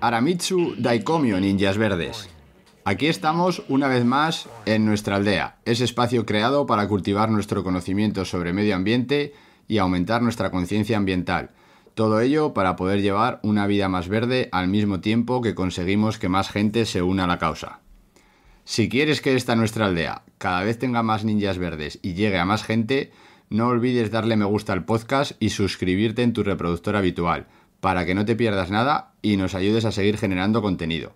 Aramitsu Daikomio Ninjas Verdes. Aquí estamos una vez más en nuestra aldea, ese espacio creado para cultivar nuestro conocimiento sobre medio ambiente y aumentar nuestra conciencia ambiental. Todo ello para poder llevar una vida más verde al mismo tiempo que conseguimos que más gente se una a la causa. Si quieres que esta nuestra aldea cada vez tenga más ninjas verdes y llegue a más gente, no olvides darle me gusta al podcast y suscribirte en tu reproductor habitual para que no te pierdas nada y nos ayudes a seguir generando contenido.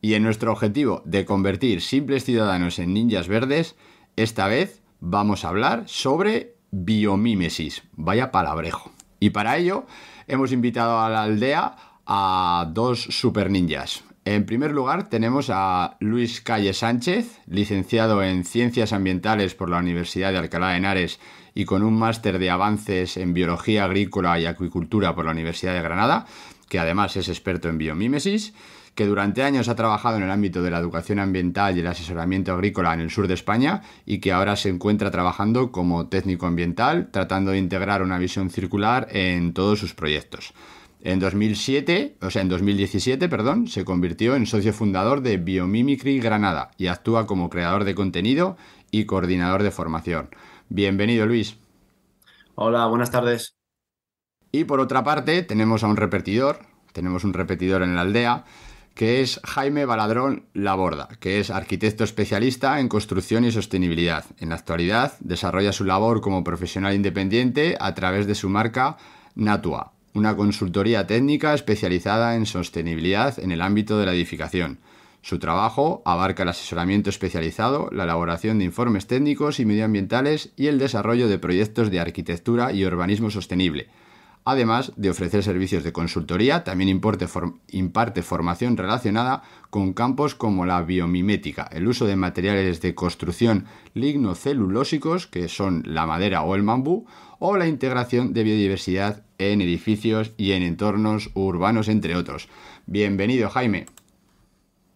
Y en nuestro objetivo de convertir simples ciudadanos en ninjas verdes, esta vez vamos a hablar sobre biomímesis. Vaya palabrejo. Y para ello hemos invitado a la aldea a dos super ninjas. En primer lugar tenemos a Luis Calle Sánchez, licenciado en Ciencias Ambientales por la Universidad de Alcalá de Henares y con un máster de avances en biología agrícola y acuicultura por la Universidad de Granada, que además es experto en biomímesis, que durante años ha trabajado en el ámbito de la educación ambiental y el asesoramiento agrícola en el sur de España y que ahora se encuentra trabajando como técnico ambiental, tratando de integrar una visión circular en todos sus proyectos. En 2007, o sea, en 2017, perdón, se convirtió en socio fundador de Biomimicry Granada y actúa como creador de contenido y coordinador de formación. Bienvenido, Luis. Hola, buenas tardes. Y por otra parte, tenemos a un repetidor, tenemos un repetidor en la aldea, que es Jaime Baladrón Laborda, que es arquitecto especialista en construcción y sostenibilidad. En la actualidad desarrolla su labor como profesional independiente a través de su marca Natua, una consultoría técnica especializada en sostenibilidad en el ámbito de la edificación. Su trabajo abarca el asesoramiento especializado, la elaboración de informes técnicos y medioambientales y el desarrollo de proyectos de arquitectura y urbanismo sostenible. Además de ofrecer servicios de consultoría, también imparte formación relacionada con campos como la biomimética, el uso de materiales de construcción lignocelulósicos, que son la madera o el bambú, o la integración de biodiversidad en edificios y en entornos urbanos, entre otros. Bienvenido, Jaime.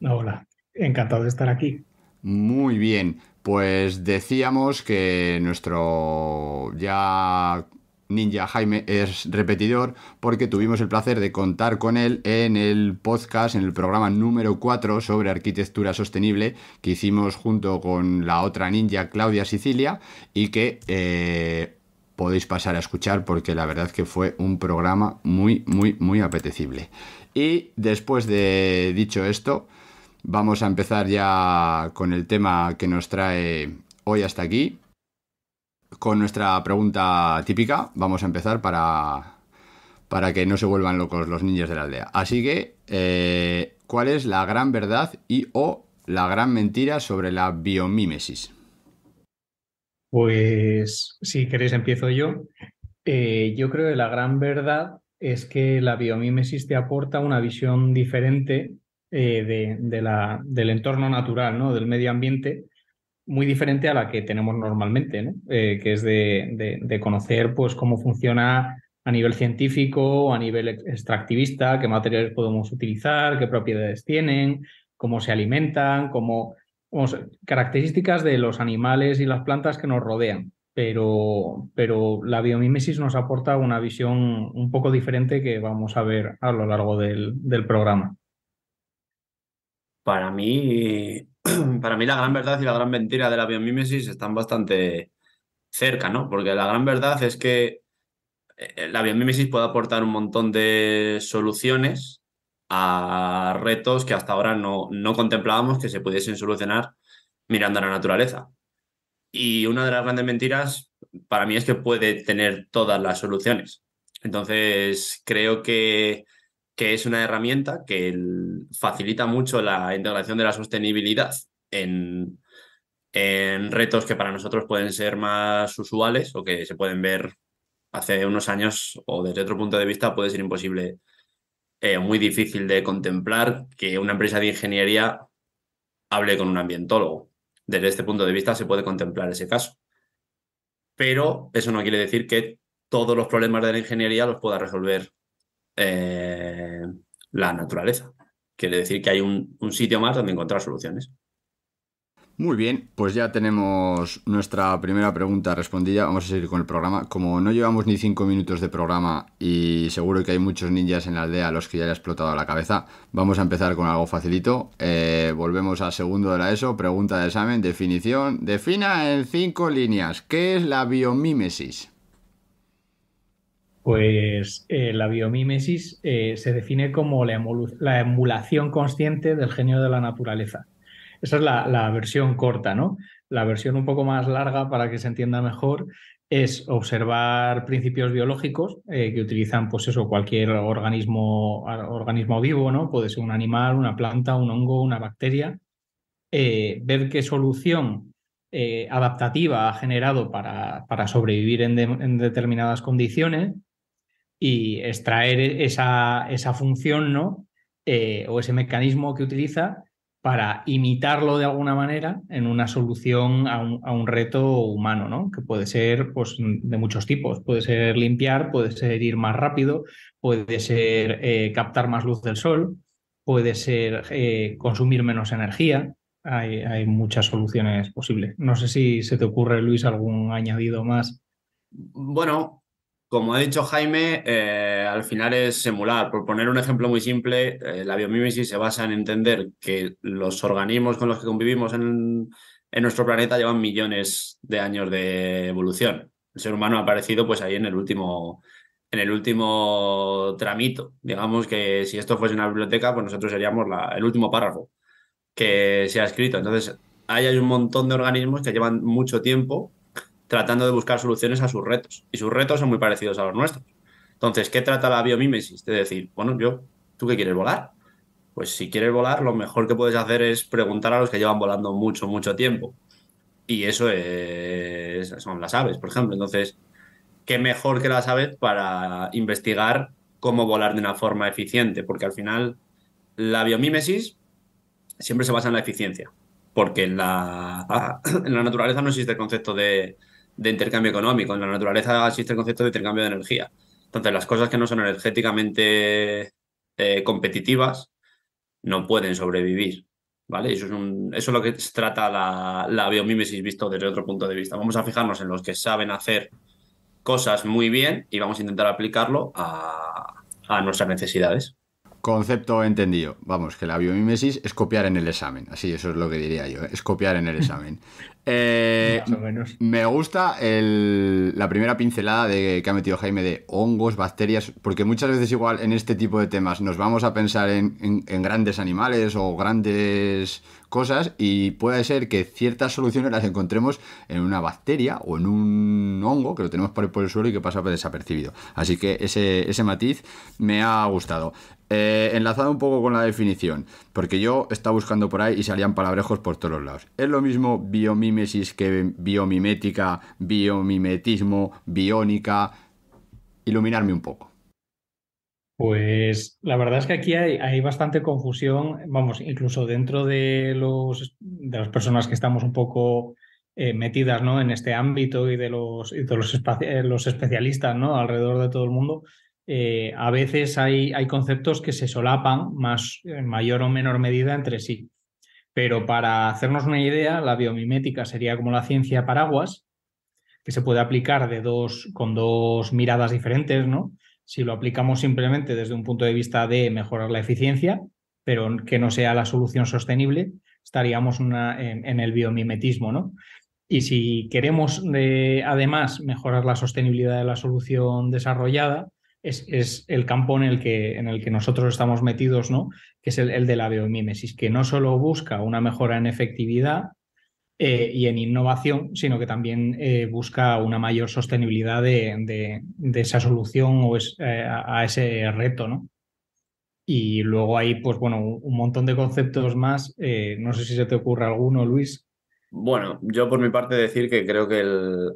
Hola, encantado de estar aquí. Muy bien, pues decíamos que nuestro ya Ninja Jaime es repetidor porque tuvimos el placer de contar con él en el podcast, en el programa número 4 sobre arquitectura sostenible que hicimos junto con la otra ninja Claudia Sicilia y que eh, podéis pasar a escuchar porque la verdad que fue un programa muy, muy, muy apetecible. Y después de dicho esto, Vamos a empezar ya con el tema que nos trae hoy hasta aquí. Con nuestra pregunta típica, vamos a empezar para, para que no se vuelvan locos los niños de la aldea. Así que, eh, ¿cuál es la gran verdad y o la gran mentira sobre la biomímesis? Pues, si queréis, empiezo yo. Eh, yo creo que la gran verdad es que la biomímesis te aporta una visión diferente eh, de, la, del entorno natural, ¿no? del medio ambiente, muy diferente a la que tenemos normalmente, eh, que es de, de, conocer pues, cómo funciona a nivel científico, a nivel extractivista, qué materiales podemos utilizar, qué propiedades tienen, cómo se alimentan, cómo, características de los animales y las plantas que nos rodean. Pero, pero la biomimesis nos aporta una visión un poco diferente que vamos a ver a lo largo del, del programa para mí, para mí la gran verdad y la gran mentira de la biomímesis están bastante cerca, ¿no? Porque la gran verdad es que eh, la biomímesis puede aportar un montón de soluciones a retos que hasta ahora no, no contemplábamos que se pudiesen solucionar mirando a la naturaleza. Y una de las grandes mentiras para mí es que puede tener todas las soluciones. Entonces, creo que que es una herramienta que facilita mucho la integración de la sostenibilidad en, retos que para nosotros pueden ser más usuales o que se pueden ver hace unos años o desde otro punto de vista puede ser imposible eh, muy difícil de contemplar que una empresa de ingeniería hable con un ambientólogo. Desde este punto de vista se puede contemplar ese caso. Pero eso no quiere decir que todos los problemas de la ingeniería los pueda resolver eh, la naturaleza. Quiere decir que hay un, sitio más donde encontrar soluciones. Muy bien, pues ya tenemos nuestra primera pregunta respondida. Vamos a seguir con el programa. Como no llevamos ni cinco minutos de programa y seguro que hay muchos ninjas en la aldea a los que ya le ha explotado la cabeza, vamos a empezar con algo facilito. Eh, volvemos al segundo de la ESO, pregunta de examen, definición. Defina en cinco líneas, ¿qué es la biomímesis? Pues eh, la biomímesis eh, se define como la, emulación consciente del genio de la naturaleza. Esa es la, versión corta, ¿no? La versión un poco más larga para que se entienda mejor es observar principios biológicos eh, que utilizan, pues eso, cualquier organismo, organismo vivo, ¿no? Puede ser un animal, una planta, un hongo, una bacteria. ver qué solución adaptativa ha generado para, para sobrevivir en determinadas condiciones y extraer e-, esa, función, ¿no? Eh, o ese mecanismo que utiliza para imitarlo de alguna manera en una solución a un, reto humano, ¿no? Que puede ser pues, de muchos tipos. Puede ser limpiar, puede ser ir más rápido, puede ser eh, captar más luz del sol, puede ser eh, consumir menos energía. Hay, hay, muchas soluciones posibles. No sé si se te ocurre, Luis, algún añadido más. Bueno, como ha dicho Jaime, eh, al final es emular. Por poner un ejemplo muy simple, eh, la biomímesis se basa en entender que los organismos con los que convivimos en, nuestro planeta llevan millones de años de evolución. El ser humano ha aparecido pues ahí en el último en el último tramito. Digamos que si esto fuese una biblioteca, pues nosotros seríamos la, el último párrafo que se ha escrito. Entonces, ahí hay un montón de organismos que llevan mucho tiempo tratando de buscar soluciones a sus retos. Y sus retos son muy parecidos a los nuestros. Entonces, ¿qué trata la biomímesis? De decir, bueno, yo, ¿tú qué quieres volar? Pues si quieres volar, lo mejor que puedes hacer es preguntar a los que llevan volando mucho, mucho tiempo. Y eso son las aves, por ejemplo. Entonces, ¿qué mejor que las aves para investigar cómo volar de una forma eficiente? Porque al final, la biomímesis siempre se basa en la eficiencia. Porque la, en la naturaleza no existe el concepto de de intercambio económico. En la naturaleza existe el concepto de intercambio de energía. Entonces, las cosas que no son energéticamente eh, competitivas no pueden sobrevivir. ¿Vale? Eso es, eso es lo que trata la, la biomímesis visto desde otro punto de vista. Vamos a fijarnos en los que saben hacer cosas muy bien y vamos a intentar aplicarlo a, a nuestras necesidades. Concepto entendido. Vamos, que la biomímesis es copiar en el examen. Así, eso es lo que diría yo. ¿eh? Es copiar en el examen. Eh, me gusta la primera pincelada de, que ha metido Jaime de hongos, bacterias, porque muchas veces igual en este tipo de temas nos vamos a pensar en, grandes animales o grandes cosas y puede ser que ciertas soluciones las encontremos en una bacteria o en un hongo que lo tenemos por el, suelo y que pasa desapercibido. Así que ese matiz me ha gustado. Eh, enlazado un poco con la definición, porque yo estaba buscando por ahí y salían palabrejos por todos lados. Es lo mismo biomímesis que biomimética, biomimetismo, biónica. Iluminarme un poco. Pues la verdad es que aquí hay, bastante confusión, vamos, incluso dentro de, los, de las personas que estamos un poco eh, metidas ¿no? en este ámbito y de los, de los, eh, los especialistas ¿no? alrededor de todo el mundo, eh, a veces hay, hay, conceptos que se solapan más, en mayor o menor medida entre sí. Pero para hacernos una idea, la biomimética sería como la ciencia paraguas, que se puede aplicar de dos, con dos miradas diferentes, ¿no? Si lo aplicamos simplemente desde un punto de vista de mejorar la eficiencia, pero que no sea la solución sostenible, estaríamos en, el biomimetismo, ¿no? Y si queremos, eh, además, mejorar la sostenibilidad de la solución desarrollada, es, es, el campo en el, que, en el que nosotros estamos metidos, ¿no? que es el, de la biomímesis, que no solo busca una mejora en efectividad eh, y en innovación, sino que también eh, busca una mayor sostenibilidad de, esa solución o es, eh, a, ese reto. ¿no? Y luego hay, pues bueno, un montón de conceptos más. no sé si se te ocurre alguno, Luis. Bueno, yo por mi parte decir que creo que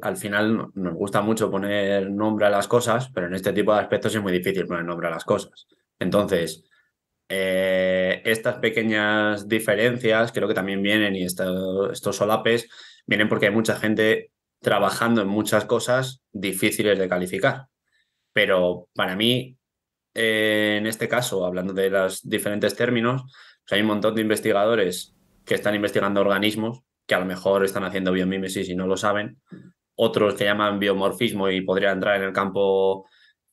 al final nos gusta mucho poner nombre a las cosas, pero en este tipo de aspectos es muy difícil poner nombre a las cosas. Entonces, eh, estas pequeñas diferencias creo que también vienen y estos solapes vienen porque hay mucha gente trabajando en muchas cosas difíciles de calificar. Pero para mí, eh, en este caso, hablando de los diferentes términos, pues hay un montón de investigadores que están investigando organismos que a lo mejor están haciendo biomímesis y no lo saben, otros que llaman biomorfismo y podría entrar en el campo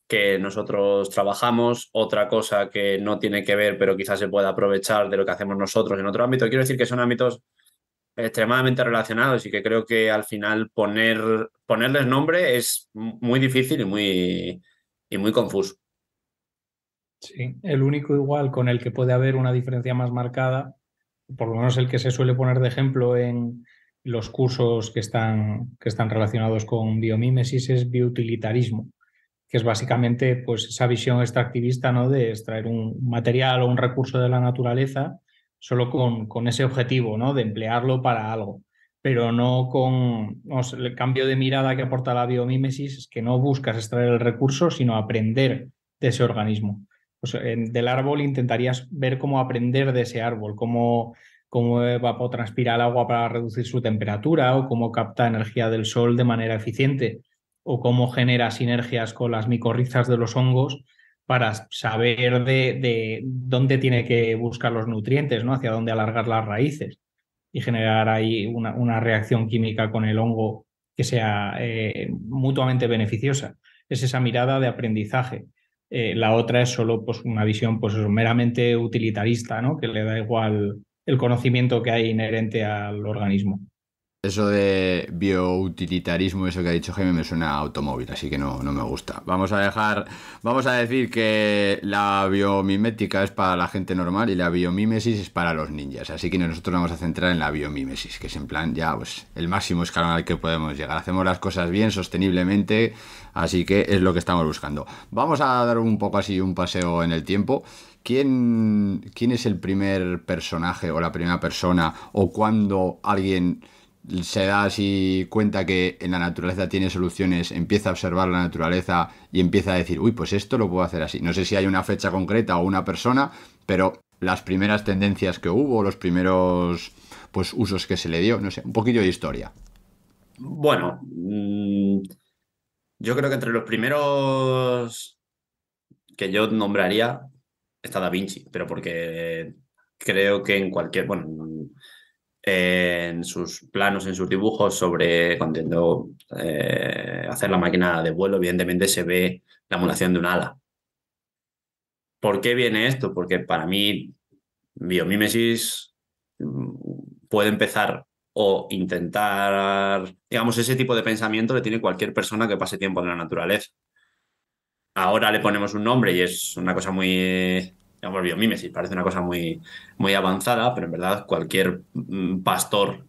que nosotros trabajamos, otra cosa que no tiene que ver, pero quizás se pueda aprovechar de lo que hacemos nosotros en otro ámbito. Quiero decir que son ámbitos extremadamente relacionados y que creo que al final poner, ponerles nombre es muy difícil y muy, y muy confuso. Sí, el único igual con el que puede haber una diferencia más marcada por lo menos el que se suele poner de ejemplo en los cursos que están, que están relacionados con biomímesis es biutilitarismo, que es básicamente pues, esa visión extractivista ¿no? de extraer un material o un recurso de la naturaleza solo con, con ese objetivo ¿no? de emplearlo para algo pero no con el cambio de mirada que aporta la biomímesis, es que no buscas extraer el recurso, sino aprender de ese organismo del árbol intentarías ver cómo aprender de ese árbol, cómo, cómo evapotranspira el agua para reducir su temperatura o cómo capta energía del sol de manera eficiente o cómo genera sinergias con las micorrizas de los hongos para saber de, dónde tiene que buscar los nutrientes, ¿no? Hacia dónde alargar las raíces y generar ahí una, reacción química con el hongo que sea eh, mutuamente beneficiosa. Es esa mirada de aprendizaje. Eh, la otra es solo pues, una visión pues, meramente utilitarista, ¿no? que le da igual el conocimiento que hay inherente al organismo. Eso de bioutilitarismo, eso que ha dicho Jaime, me suena a automóvil, así que no, me gusta. Vamos a dejar, vamos a decir que la biomimética es para la gente normal y la biomímesis es para los ninjas. Así que nosotros vamos a centrar en la biomímesis, que es en plan ya pues, el máximo escalón al que podemos llegar. Hacemos las cosas bien, sosteniblemente, así que es lo que estamos buscando. Vamos a dar un poco así un paseo en el tiempo. ¿Quién, quién es el primer personaje o la primera persona o cuando alguien se da así cuenta que en la naturaleza tiene soluciones, empieza a observar la naturaleza y empieza a decir, uy, pues esto lo puedo hacer así. No sé si hay una fecha concreta o una persona, pero las primeras tendencias que hubo, los primeros pues usos que se le dio, no sé, un poquillo de historia. Bueno, mm, yo creo que entre los primeros que yo nombraría está Da Vinci, pero porque creo que en cualquier, bueno, en sus planos, en sus dibujos sobre cuando eh, hacer la máquina de vuelo, evidentemente se ve la emulación de un ala. ¿Por qué viene esto? Porque para mí biomímesis mm, puede empezar o intentar, digamos, ese tipo de pensamiento le tiene cualquier persona que pase tiempo en la naturaleza. Ahora le ponemos un nombre y es una cosa muy llamamos biomímesis, parece una cosa muy, muy avanzada, pero en verdad cualquier mm, pastor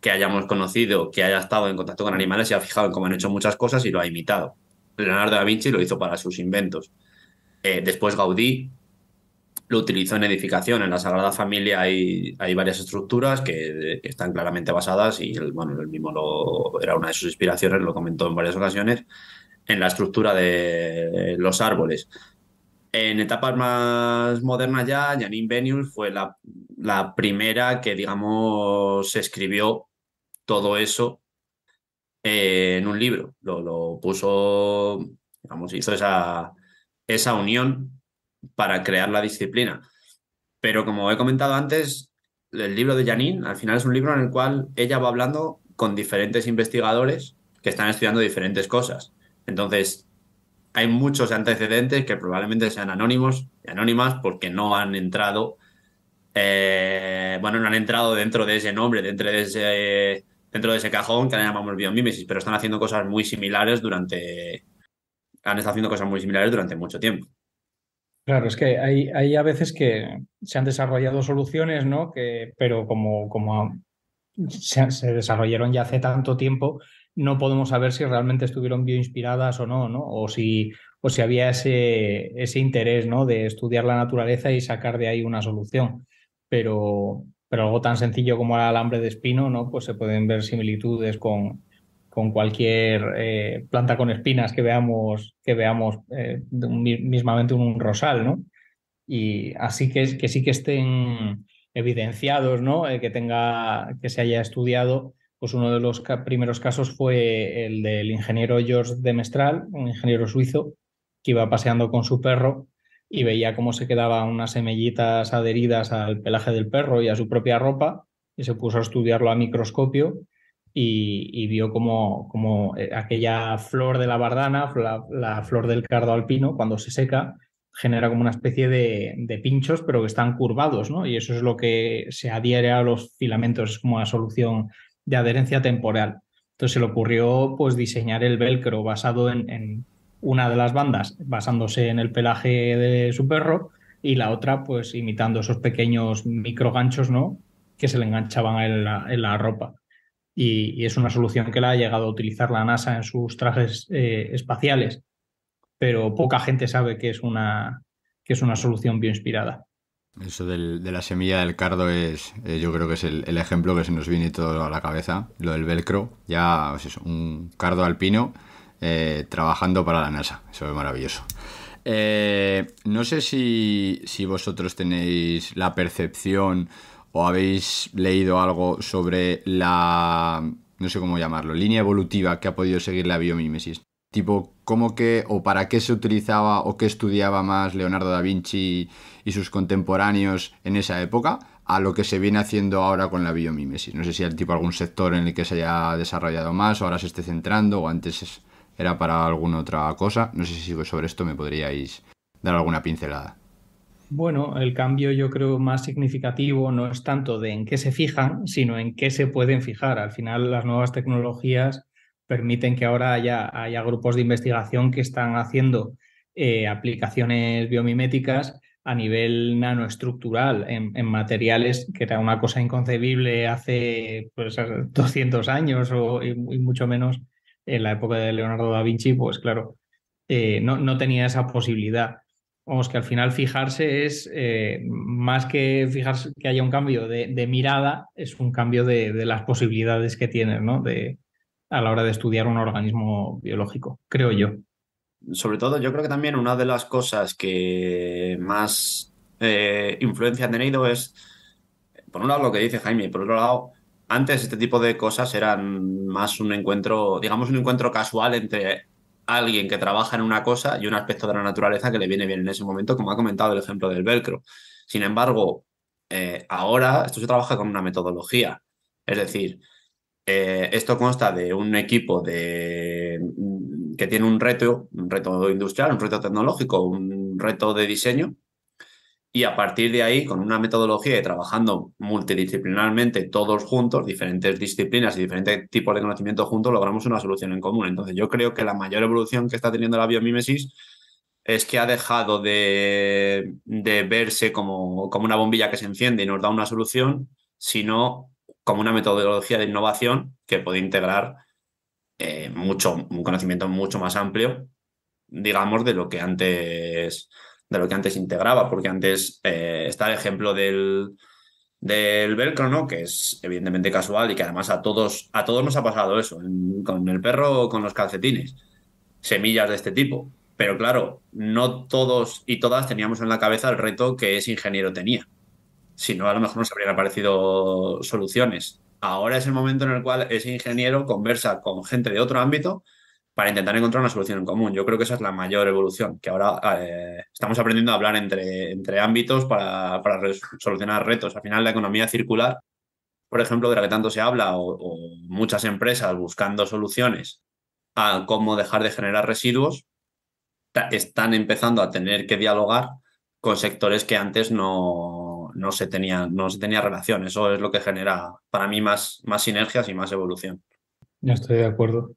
que hayamos conocido, que haya estado en contacto con animales, se ha fijado en cómo han hecho muchas cosas y lo ha imitado. Leonardo da Vinci lo hizo para sus inventos. Eh, después Gaudí lo utilizó en edificación. En la Sagrada Familia hay, hay varias estructuras que, están claramente basadas y el, bueno, el mismo lo, era una de sus inspiraciones, lo comentó en varias ocasiones, en la estructura de los árboles. En etapas más modernas ya, Janine Benius fue la, primera que, digamos, se escribió todo eso eh, en un libro. Lo, puso, digamos, hizo esa, esa unión para crear la disciplina. Pero como he comentado antes, el libro de Janine al final es un libro en el cual ella va hablando con diferentes investigadores que están estudiando diferentes cosas. Entonces, hay muchos antecedentes que probablemente sean anónimos y anónimas porque no han entrado, eh, bueno, no han entrado dentro de ese nombre, dentro de ese, cajón que le llamamos biomimesis, pero están haciendo cosas muy similares durante, han estado haciendo cosas muy similares durante mucho tiempo. Claro, es que hay, a veces que se han desarrollado soluciones, ¿no? Que, pero como, como se desarrollaron ya hace tanto tiempo, no podemos saber si realmente estuvieron bioinspiradas o no, ¿no? O si, o si había ese, ese interés, ¿no? De estudiar la naturaleza y sacar de ahí una solución. Pero, pero algo tan sencillo como el alambre de espino, ¿no? Pues se pueden ver similitudes con, con cualquier eh, planta con espinas que veamos, que veamos eh, mismamente un, rosal, ¿no? Y así que, que sí que estén evidenciados, ¿no? Eh, que tenga, que se haya estudiado pues uno de los primeros casos fue el del ingeniero George de Mestral, un ingeniero suizo, que iba paseando con su perro y veía cómo se quedaban unas semillitas adheridas al pelaje del perro y a su propia ropa, y se puso a estudiarlo a microscopio y, vio cómo eh, aquella flor de la bardana, la, flor del cardo alpino, cuando se seca, genera como una especie de, pinchos, pero que están curvados, ¿no? Y eso es lo que se adhiere a los filamentos, como la solución de adherencia temporal. Entonces se le ocurrió pues, diseñar el velcro basado en, una de las bandas, basándose en el pelaje de su perro, y la otra, pues imitando esos pequeños microganchos, ¿no? Que se le enganchaban en la, ropa. Y, es una solución que la ha llegado a utilizar la NASA en sus trajes eh, espaciales, pero poca gente sabe que es una, que es una solución bioinspirada. Eso de la semilla del cardo es, eh, yo creo que es el, ejemplo que se nos viene todo a la cabeza, lo del velcro, ya es pues eso, un cardo alpino eh, trabajando para la NASA, eso es maravilloso. Eh, no sé si, si vosotros tenéis la percepción o habéis leído algo sobre la, no sé cómo llamarlo, línea evolutiva que ha podido seguir la biomímesis. Tipo, ¿cómo que o para qué se utilizaba o qué estudiaba más Leonardo da Vinci y sus contemporáneos en esa época a lo que se viene haciendo ahora con la biomimesis. No sé si hay tipo algún sector en el que se haya desarrollado más, o ahora se esté centrando, o antes era para alguna otra cosa. No sé si sobre esto me podríais dar alguna pincelada. Bueno, el cambio yo creo más significativo no es tanto de en qué se fijan, sino en qué se pueden fijar. Al final las nuevas tecnologías permiten que ahora haya, haya grupos de investigación que están haciendo eh, aplicaciones biomiméticas a nivel nanoestructural en, materiales que era una cosa inconcebible hace pues, 200 años o, y, mucho menos en la época de Leonardo da Vinci, pues claro, eh, no, tenía esa posibilidad. Vamos, que al final fijarse es, eh, más que fijarse que haya un cambio de, mirada, es un cambio de, las posibilidades que tienes ¿no? de, a la hora de estudiar un organismo biológico, creo yo sobre todo yo creo que también una de las cosas que más eh, influencia han tenido es, por un lado lo que dice Jaime, por otro lado, antes este tipo de cosas eran más un encuentro, digamos, un encuentro casual entre alguien que trabaja en una cosa y un aspecto de la naturaleza que le viene bien en ese momento, como ha comentado el ejemplo del velcro. Sin embargo, eh, ahora esto se trabaja con una metodología. Es decir, eh, esto consta de un equipo de que tiene un reto, un reto industrial, un reto tecnológico, un reto de diseño. Y a partir de ahí, con una metodología y trabajando multidisciplinarmente todos juntos, diferentes disciplinas y diferentes tipos de conocimiento juntos, logramos una solución en común. Entonces, yo creo que la mayor evolución que está teniendo la biomímesis es que ha dejado de, verse como, como una bombilla que se enciende y nos da una solución, sino como una metodología de innovación que puede integrar eh, mucho, un conocimiento mucho más amplio, digamos, de lo que antes, de lo que antes integraba, porque antes eh, está el ejemplo del, del velcro, ¿no? Que es evidentemente casual y que además a todos, a todos nos ha pasado eso, con el perro o con los calcetines, semillas de este tipo. Pero claro, no todos y todas teníamos en la cabeza el reto que ese ingeniero tenía. Si no, a lo mejor nos habrían aparecido soluciones ahora es el momento en el cual ese ingeniero conversa con gente de otro ámbito para intentar encontrar una solución en común. Yo creo que esa es la mayor evolución, que ahora eh, estamos aprendiendo a hablar entre, entre ámbitos para, solucionar retos. Al final, la economía circular, por ejemplo, de la que tanto se habla, o, o muchas empresas buscando soluciones a cómo dejar de generar residuos, están empezando a tener que dialogar con sectores que antes no, no se tenía, no tenía relación. Eso es lo que genera para mí más, más sinergias y más evolución. estoy de acuerdo.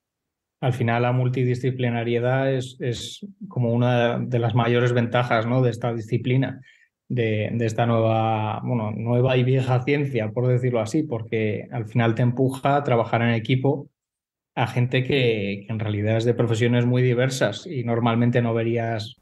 Al final la multidisciplinariedad es, es como una de las mayores ventajas ¿no? de esta disciplina, de, esta nueva, bueno, nueva y vieja ciencia, por decirlo así, porque al final te empuja a trabajar en equipo a gente que en realidad es de profesiones muy diversas y normalmente no verías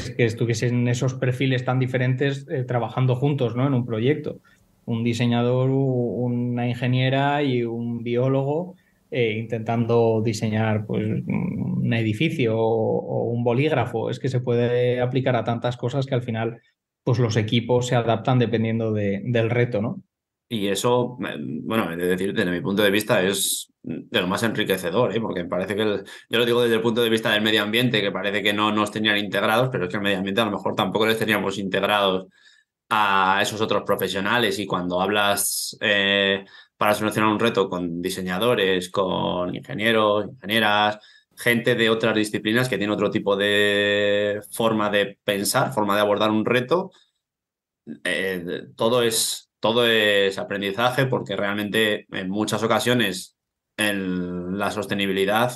que, que estuviesen esos perfiles tan diferentes eh, trabajando juntos ¿no? en un proyecto. Un diseñador, una ingeniera y un biólogo eh, intentando diseñar pues, un edificio o, un bolígrafo. Es que se puede aplicar a tantas cosas que al final pues, los equipos se adaptan dependiendo del reto. ¿no? Y eso, eh, bueno, es decir, desde mi punto de vista es de lo más enriquecedor, ¿eh? porque parece que, yo lo digo desde el punto de vista del medio ambiente, que parece que no nos tenían integrados, pero es que el medio ambiente a lo mejor tampoco les teníamos integrados a esos otros profesionales y cuando hablas eh, para solucionar un reto con diseñadores, con ingenieros, ingenieras, gente de otras disciplinas que tiene otro tipo de forma de pensar, forma de abordar un reto, todo es todo es aprendizaje porque realmente en muchas ocasiones en la sostenibilidad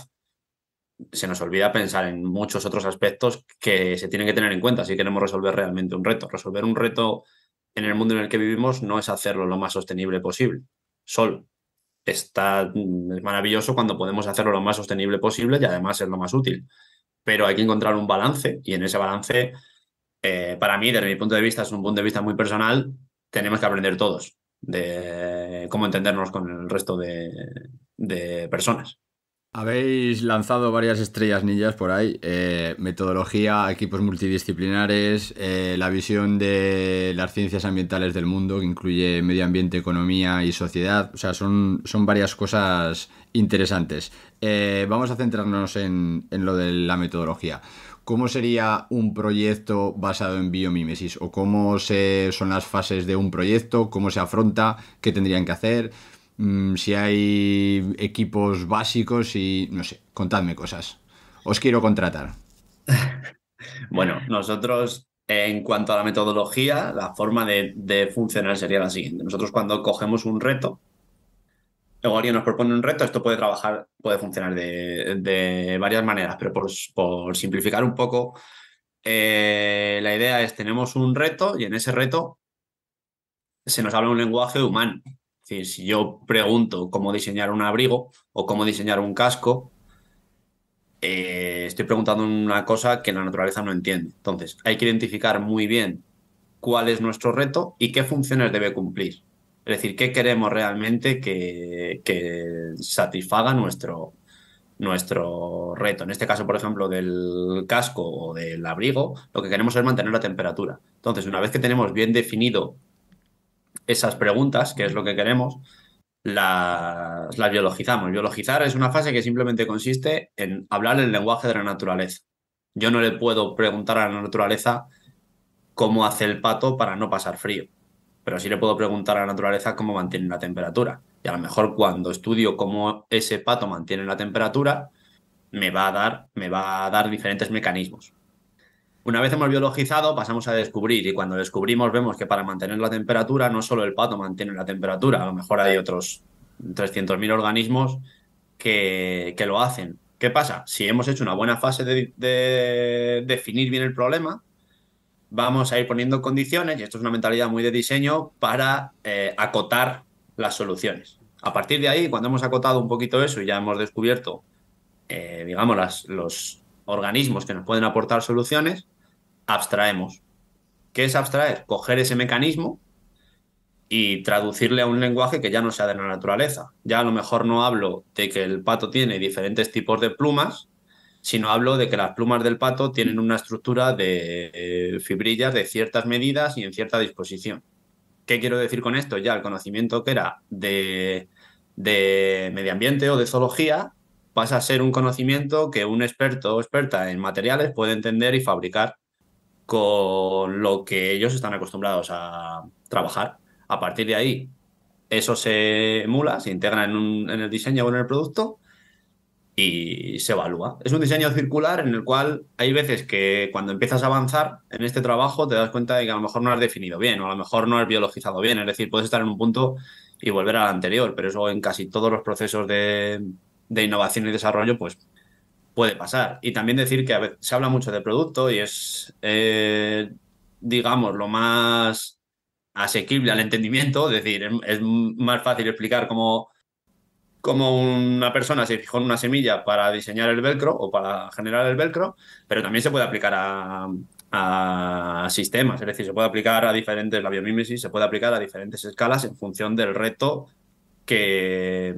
se nos olvida pensar en muchos otros aspectos que se tienen que tener en cuenta si queremos resolver realmente un reto. Resolver un reto en el mundo en el que vivimos no es hacerlo lo más sostenible posible. Sol está mm, es maravilloso cuando podemos hacerlo lo más sostenible posible y además es lo más útil. Pero hay que encontrar un balance y en ese balance, eh, para mí, desde mi punto de vista, es un punto de vista muy personal, tenemos que aprender todos de cómo entendernos con el resto de, personas. Habéis lanzado varias estrellas ninjas por ahí, eh, metodología, equipos multidisciplinares, eh, la visión de las ciencias ambientales del mundo, que incluye medio ambiente, economía y sociedad. O sea, son, son varias cosas interesantes. Eh, vamos a centrarnos en, en lo de la metodología. ¿Cómo sería un proyecto basado en biomímesis? ¿O cómo son las fases de un proyecto? ¿Cómo se afronta? ¿Qué tendrían que hacer? Mm, si hay equipos básicos y no sé, contadme cosas. Os quiero contratar. Bueno, nosotros en cuanto a la metodología, la forma de funcionar sería la siguiente. Nosotros cuando cogemos un reto, alguien nos propone un reto, esto puede trabajar, puede funcionar de, varias maneras, pero por, simplificar un poco, eh, la idea es, tenemos un reto y en ese reto se nos habla un lenguaje humano. si yo pregunto cómo diseñar un abrigo o cómo diseñar un casco, eh, estoy preguntando una cosa que la naturaleza no entiende. Entonces, hay que identificar muy bien cuál es nuestro reto y qué funciones debe cumplir. Es decir, ¿qué queremos realmente que, satisfaga nuestro, nuestro reto. En este caso, por ejemplo, del casco o del abrigo, lo que queremos es mantener la temperatura. Entonces, una vez que tenemos bien definido esas preguntas, qué es lo que queremos, las biologizamos. Biologizar es una fase que simplemente consiste en hablar el lenguaje de la naturaleza. Yo no le puedo preguntar a la naturaleza cómo hace el pato para no pasar frío pero sí le puedo preguntar a la naturaleza cómo mantiene la temperatura. Y a lo mejor cuando estudio cómo ese pato mantiene la temperatura, me va a dar, me va a dar diferentes mecanismos. Una vez hemos biologizado, pasamos a descubrir y cuando descubrimos vemos que para mantener la temperatura no solo el pato mantiene la temperatura, a lo mejor hay otros 300.000 organismos que, lo hacen. ¿Qué pasa? Si hemos hecho una buena fase de definir bien el problema, vamos a ir poniendo condiciones, y esto es una mentalidad muy de diseño, para eh, acotar las soluciones. A partir de ahí, cuando hemos acotado un poquito eso y ya hemos descubierto, eh, digamos, los organismos que nos pueden aportar soluciones, abstraemos. ¿Qué es abstraer? Coger ese mecanismo y traducirle a un lenguaje que ya no sea de la naturaleza. Ya a lo mejor no hablo de que el pato tiene diferentes tipos de plumas, sino hablo de que las plumas del pato tienen una estructura de eh, fibrillas de ciertas medidas y en cierta disposición. ¿Qué quiero decir con esto? Ya el conocimiento que era de, medio ambiente o de zoología pasa a ser un conocimiento que un experto o experta en materiales puede entender y fabricar con lo que ellos están acostumbrados a trabajar. A partir de ahí, eso se emula, se integra en, en el diseño o en el producto y se evalúa. Es un diseño circular en el cual hay veces que cuando empiezas a avanzar en este trabajo te das cuenta de que a lo mejor no has definido bien o a lo mejor no has biologizado bien, es decir, puedes estar en un punto y volver al anterior, pero eso en casi todos los procesos de, innovación y desarrollo pues puede pasar. Y también decir que a veces se habla mucho de producto y es, eh, digamos, lo más asequible al entendimiento, es decir, es más fácil explicar cómo como una persona se fijó en una semilla para diseñar el velcro o para generar el velcro, pero también se puede aplicar a, sistemas, es decir, se puede aplicar a diferentes, la se puede aplicar a diferentes escalas en función del reto que,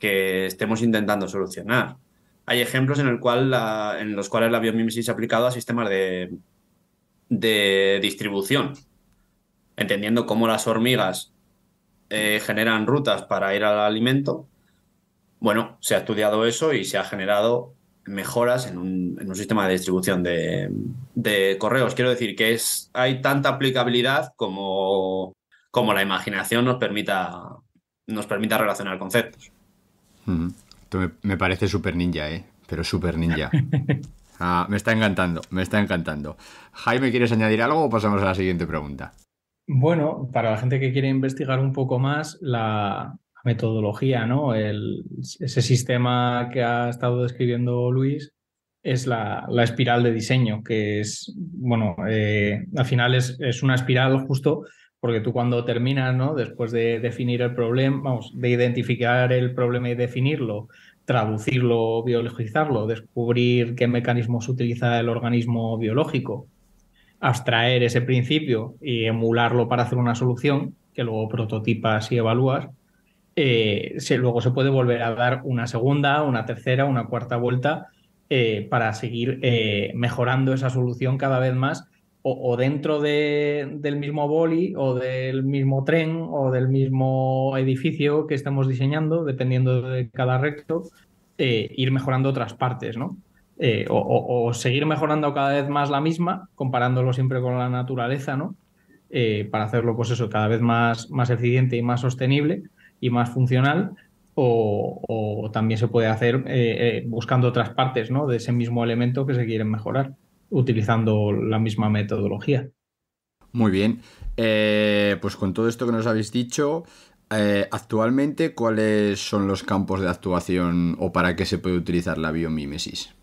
estemos intentando solucionar. Hay ejemplos en, los cuales la biomímesis se ha aplicado a sistemas de, distribución, entendiendo cómo las hormigas eh, generan rutas para ir al alimento bueno, se ha estudiado eso y se ha generado mejoras en un, sistema de distribución de, correos. Quiero decir que es, hay tanta aplicabilidad como, como la imaginación nos permita, nos permita relacionar conceptos. Mm-hmm. me, parece súper ninja, ¿eh? Pero súper ninja. Ah, me está encantando, me está encantando. Jaime, ¿quieres añadir algo o pasamos a la siguiente pregunta? Bueno, para la gente que quiere investigar un poco más, la, metodología, ¿no? ese sistema que ha estado describiendo Luis es la, espiral de diseño, que es, bueno, eh, al final es, es, una espiral justo porque tú cuando terminas, ¿no? Después de definir el problema, vamos, de identificar el problema y definirlo, traducirlo, biologizarlo, descubrir qué mecanismos utiliza el organismo biológico, abstraer ese principio y emularlo para hacer una solución que luego prototipas y evalúas, eh, luego se puede volver a dar una segunda, una tercera, una cuarta vuelta eh, para seguir eh, mejorando esa solución cada vez más o, dentro del mismo boli o del mismo tren o del mismo edificio que estamos diseñando, dependiendo de cada recto, ir mejorando otras partes, ¿no? o, seguir mejorando cada vez más la misma, comparándolo siempre con la naturaleza, ¿no? para hacerlo, pues eso, cada vez más, más eficiente y más sostenible, y más funcional, o, también se puede hacer eh, eh, buscando otras partes ¿no? de ese mismo elemento que se quieren mejorar, utilizando la misma metodología. Muy bien, eh, pues con todo esto que nos habéis dicho, actualmente, ¿cuáles son los campos de actuación o para qué se puede utilizar la biomímesis?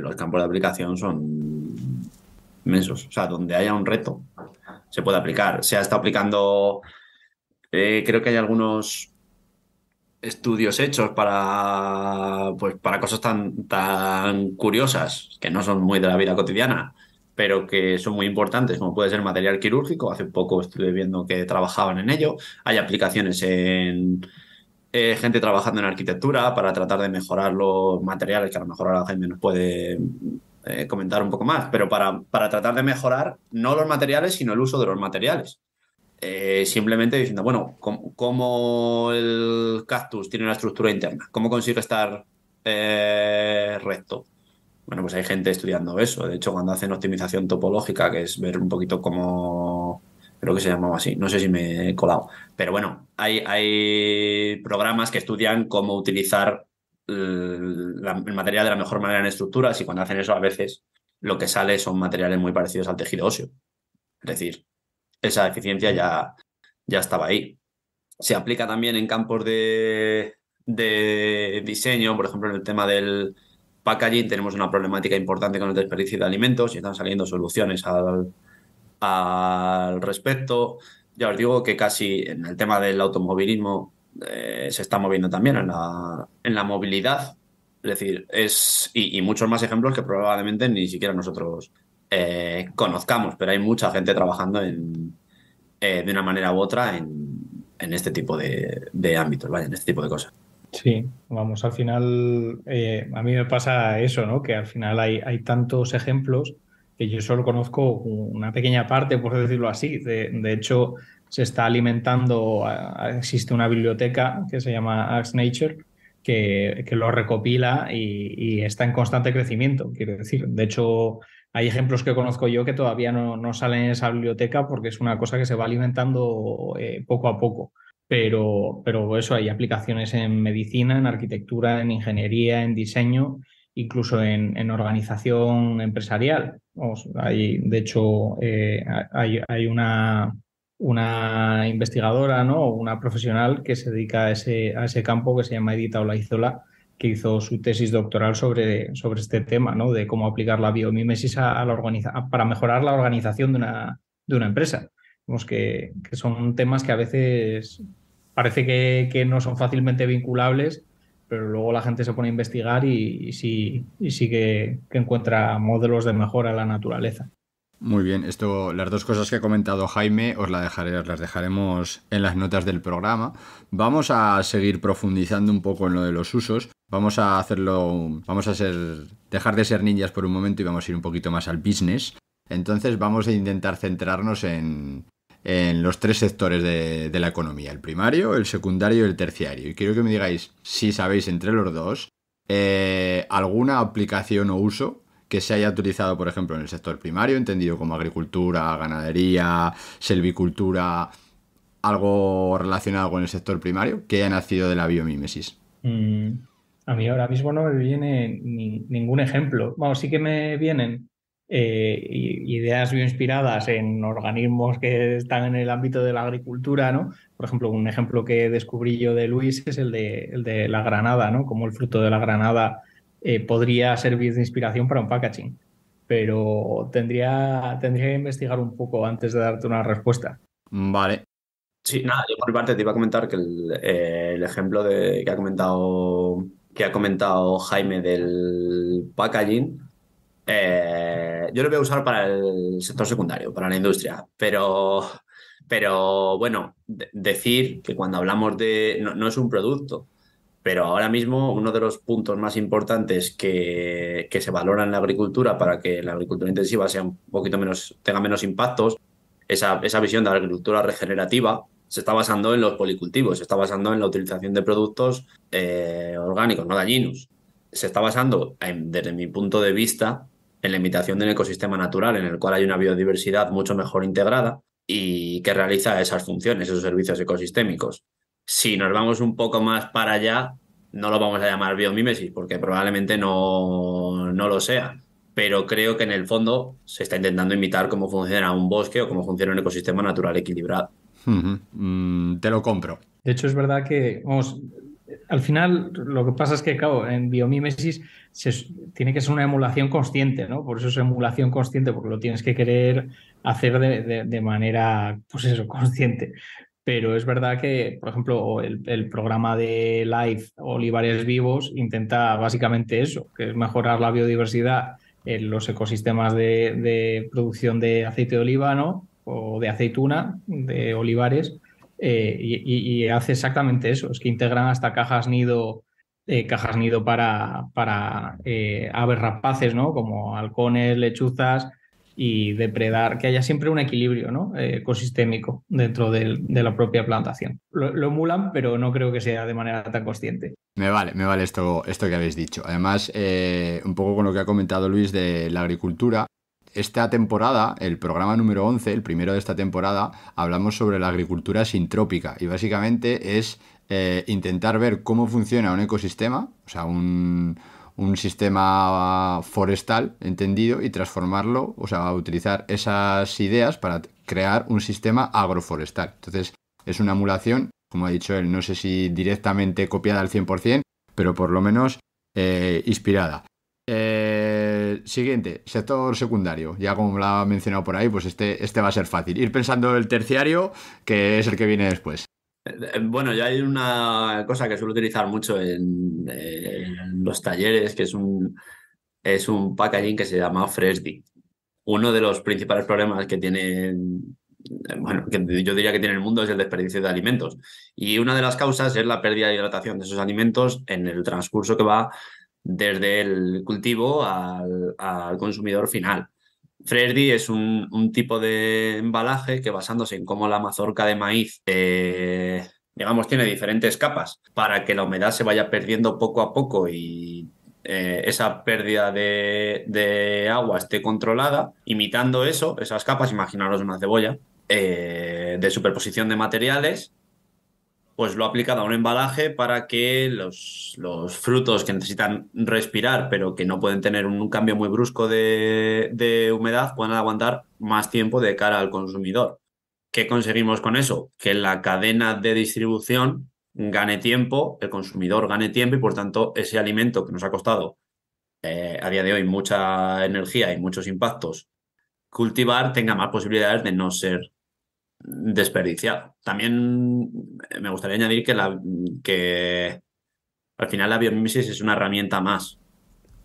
Los campos de aplicación son inmensos. O sea, donde haya un reto se puede aplicar. Se ha estado aplicando eh, creo que hay algunos estudios hechos para, pues, para cosas tan, tan curiosas, que no son muy de la vida cotidiana, pero que son muy importantes, como puede ser material quirúrgico. Hace poco estuve viendo que trabajaban en ello. Hay aplicaciones en eh, gente trabajando en arquitectura para tratar de mejorar los materiales, que a lo mejor ahora Jaime nos puede eh, comentar un poco más, pero para tratar de mejorar no los materiales, sino el uso de los materiales. Eh, simplemente diciendo, bueno, ¿cómo, el cactus tiene una estructura interna? ¿Cómo consigue estar eh, recto? Bueno, pues hay gente estudiando eso. De hecho, cuando hacen optimización topológica, que es ver un poquito cómo creo que se llamaba así, no sé si me he colado, pero bueno, hay, hay programas que estudian cómo utilizar el material de la mejor manera en estructuras y cuando hacen eso a veces lo que sale son materiales muy parecidos al tejido óseo. Es decir, esa eficiencia ya, ya estaba ahí. Se aplica también en campos de, diseño, por ejemplo, en el tema del packaging tenemos una problemática importante con el desperdicio de alimentos y están saliendo soluciones al, respecto. Ya os digo que casi en el tema del automovilismo eh, se está moviendo también en la, en la movilidad. Es decir, es. y, muchos más ejemplos que probablemente ni siquiera nosotros eh, conozcamos, pero hay mucha gente trabajando eh, de una manera u otra en, este tipo de, ámbitos, en este tipo de cosas. Sí, vamos, al final eh, a mí me pasa eso, ¿no? Que al final hay, tantos ejemplos que yo solo conozco una pequeña parte, por decirlo así. De, hecho, se está alimentando, existe una biblioteca que se llama Axnature Nature, que, lo recopila y, y, está en constante crecimiento, quiero decir. De hecho, hay ejemplos que conozco yo que todavía no, no, salen en esa biblioteca porque es una cosa que se va alimentando eh, poco a poco. Pero, pero eso, hay aplicaciones en medicina, en arquitectura, en ingeniería, en diseño, incluso en, en organización empresarial. hay, de hecho, eh, hay, hay una, una, investigadora, ¿no? una profesional que se dedica a ese, a ese campo que se llama Edita Olaizola, que hizo su tesis doctoral sobre, sobre este tema, ¿no? de cómo aplicar la biomimesis a, la organiza para mejorar la organización de una, de una empresa. Vemos que, son temas que a veces parece que, no son fácilmente vinculables, pero luego la gente se pone a investigar y, sí, y que, que encuentra modelos de mejora a la naturaleza. Muy bien, esto, las dos cosas que ha comentado Jaime os, las dejaremos en las notas del programa. Vamos a seguir profundizando un poco en lo de los usos. Vamos a hacerlo, vamos a ser, dejar de ser ninjas por un momento y vamos a ir un poquito más al business. Entonces vamos a intentar centrarnos en, los tres sectores de, la economía, el primario, el secundario y el terciario. Y quiero que me digáis si sabéis entre los dos eh, alguna aplicación o uso que se haya utilizado, por ejemplo, en el sector primario, entendido como agricultura, ganadería, selvicultura, algo relacionado con el sector primario, que haya nacido de la biomímesis? Mm, a mí ahora mismo no me viene ningún ejemplo. Bueno, sí que me vienen eh, ideas bioinspiradas en organismos que están en el ámbito de la agricultura, ¿no? Por ejemplo, un ejemplo que descubrí yo de Luis es el de, el de la granada, ¿no? Como el fruto de la granada eh, podría servir de inspiración para un packaging. Pero tendría, tendría que investigar un poco antes de darte una respuesta. Vale. Sí, nada, yo por parte te iba a comentar que eh, el, ejemplo de, que ha comentado que ha comentado Jaime del packaging, eh, yo lo voy a usar para el sector secundario, para la industria, pero, pero bueno, decir que cuando hablamos de, no es un producto, pero ahora mismo uno de los puntos más importantes que, se valora en la agricultura para que la agricultura intensiva sea un poquito menos, tenga menos impactos, esa, visión de la agricultura regenerativa, se está basando en los policultivos, se está basando en la utilización de productos eh, orgánicos, no dañinos. Se está basando, desde mi punto de vista, en la imitación del ecosistema natural en el cual hay una biodiversidad mucho mejor integrada y que realiza esas funciones, esos servicios ecosistémicos. Si nos vamos un poco más para allá, no lo vamos a llamar biomímesis, porque probablemente no, lo sea. Pero creo que en el fondo se está intentando imitar cómo funciona un bosque o cómo funciona un ecosistema natural equilibrado. Mm, te lo compro. De hecho, es verdad que, vamos, al final lo que pasa es que, claro, en biomímesis se, tiene que ser una emulación consciente, ¿no? Por eso es emulación consciente, porque lo tienes que querer hacer de, de manera, pues eso, consciente pero es verdad que, por ejemplo, el, programa de Life Olivares Vivos intenta básicamente eso, que es mejorar la biodiversidad en los ecosistemas de, producción de aceite de oliva, O de aceituna, de olivares, eh, y, hace exactamente eso, es que integran hasta cajas nido, eh, cajas nido para, para eh, aves rapaces, ¿no? Como halcones, lechuzas, y depredar, que haya siempre un equilibrio eh, ecosistémico dentro de, la propia plantación. Lo, lo, emulan, pero no creo que sea de manera tan consciente. Me vale, me vale esto, esto que habéis dicho. Además, eh, un poco con lo que ha comentado Luis de la agricultura, esta temporada, el programa número 11, el primero de esta temporada, hablamos sobre la agricultura sintrópica y básicamente es eh, intentar ver cómo funciona un ecosistema, o sea, un, un sistema forestal entendido y transformarlo, o sea, utilizar esas ideas para crear un sistema agroforestal. Entonces, es una emulación, como ha dicho él, no sé si directamente copiada al 100%, pero por lo menos eh, inspirada. Eh, siguiente, sector secundario. Ya como lo ha mencionado por ahí, pues este, este va a ser fácil. Ir pensando el terciario, que es el que viene después. Eh, bueno, ya hay una cosa que suelo utilizar mucho en, los talleres, que es un, es un packaging que se llama Fresdi. Uno de los principales problemas que tienen eh, bueno, que yo diría que tiene el mundo es el desperdicio de alimentos. Y una de las causas es la pérdida de hidratación de esos alimentos en el transcurso que va desde el cultivo al consumidor final. Freddy es un, tipo de embalaje que basándose en cómo la mazorca de maíz, eh, digamos, tiene diferentes capas para que la humedad se vaya perdiendo poco a poco y eh, esa pérdida de, agua esté controlada, imitando eso, esas capas, imaginaros una cebolla, eh, de superposición de materiales, pues lo ha aplicado a un embalaje para que los, los, frutos que necesitan respirar, pero que no pueden tener un, cambio muy brusco de, humedad, puedan aguantar más tiempo de cara al consumidor. ¿Qué conseguimos con eso? Que la cadena de distribución gane tiempo, el consumidor gane tiempo y por tanto ese alimento que nos ha costado eh, a día de hoy mucha energía y muchos impactos cultivar tenga más posibilidades de no ser desperdiciado. También me gustaría añadir que, la, que al final la biomímesis es una herramienta más.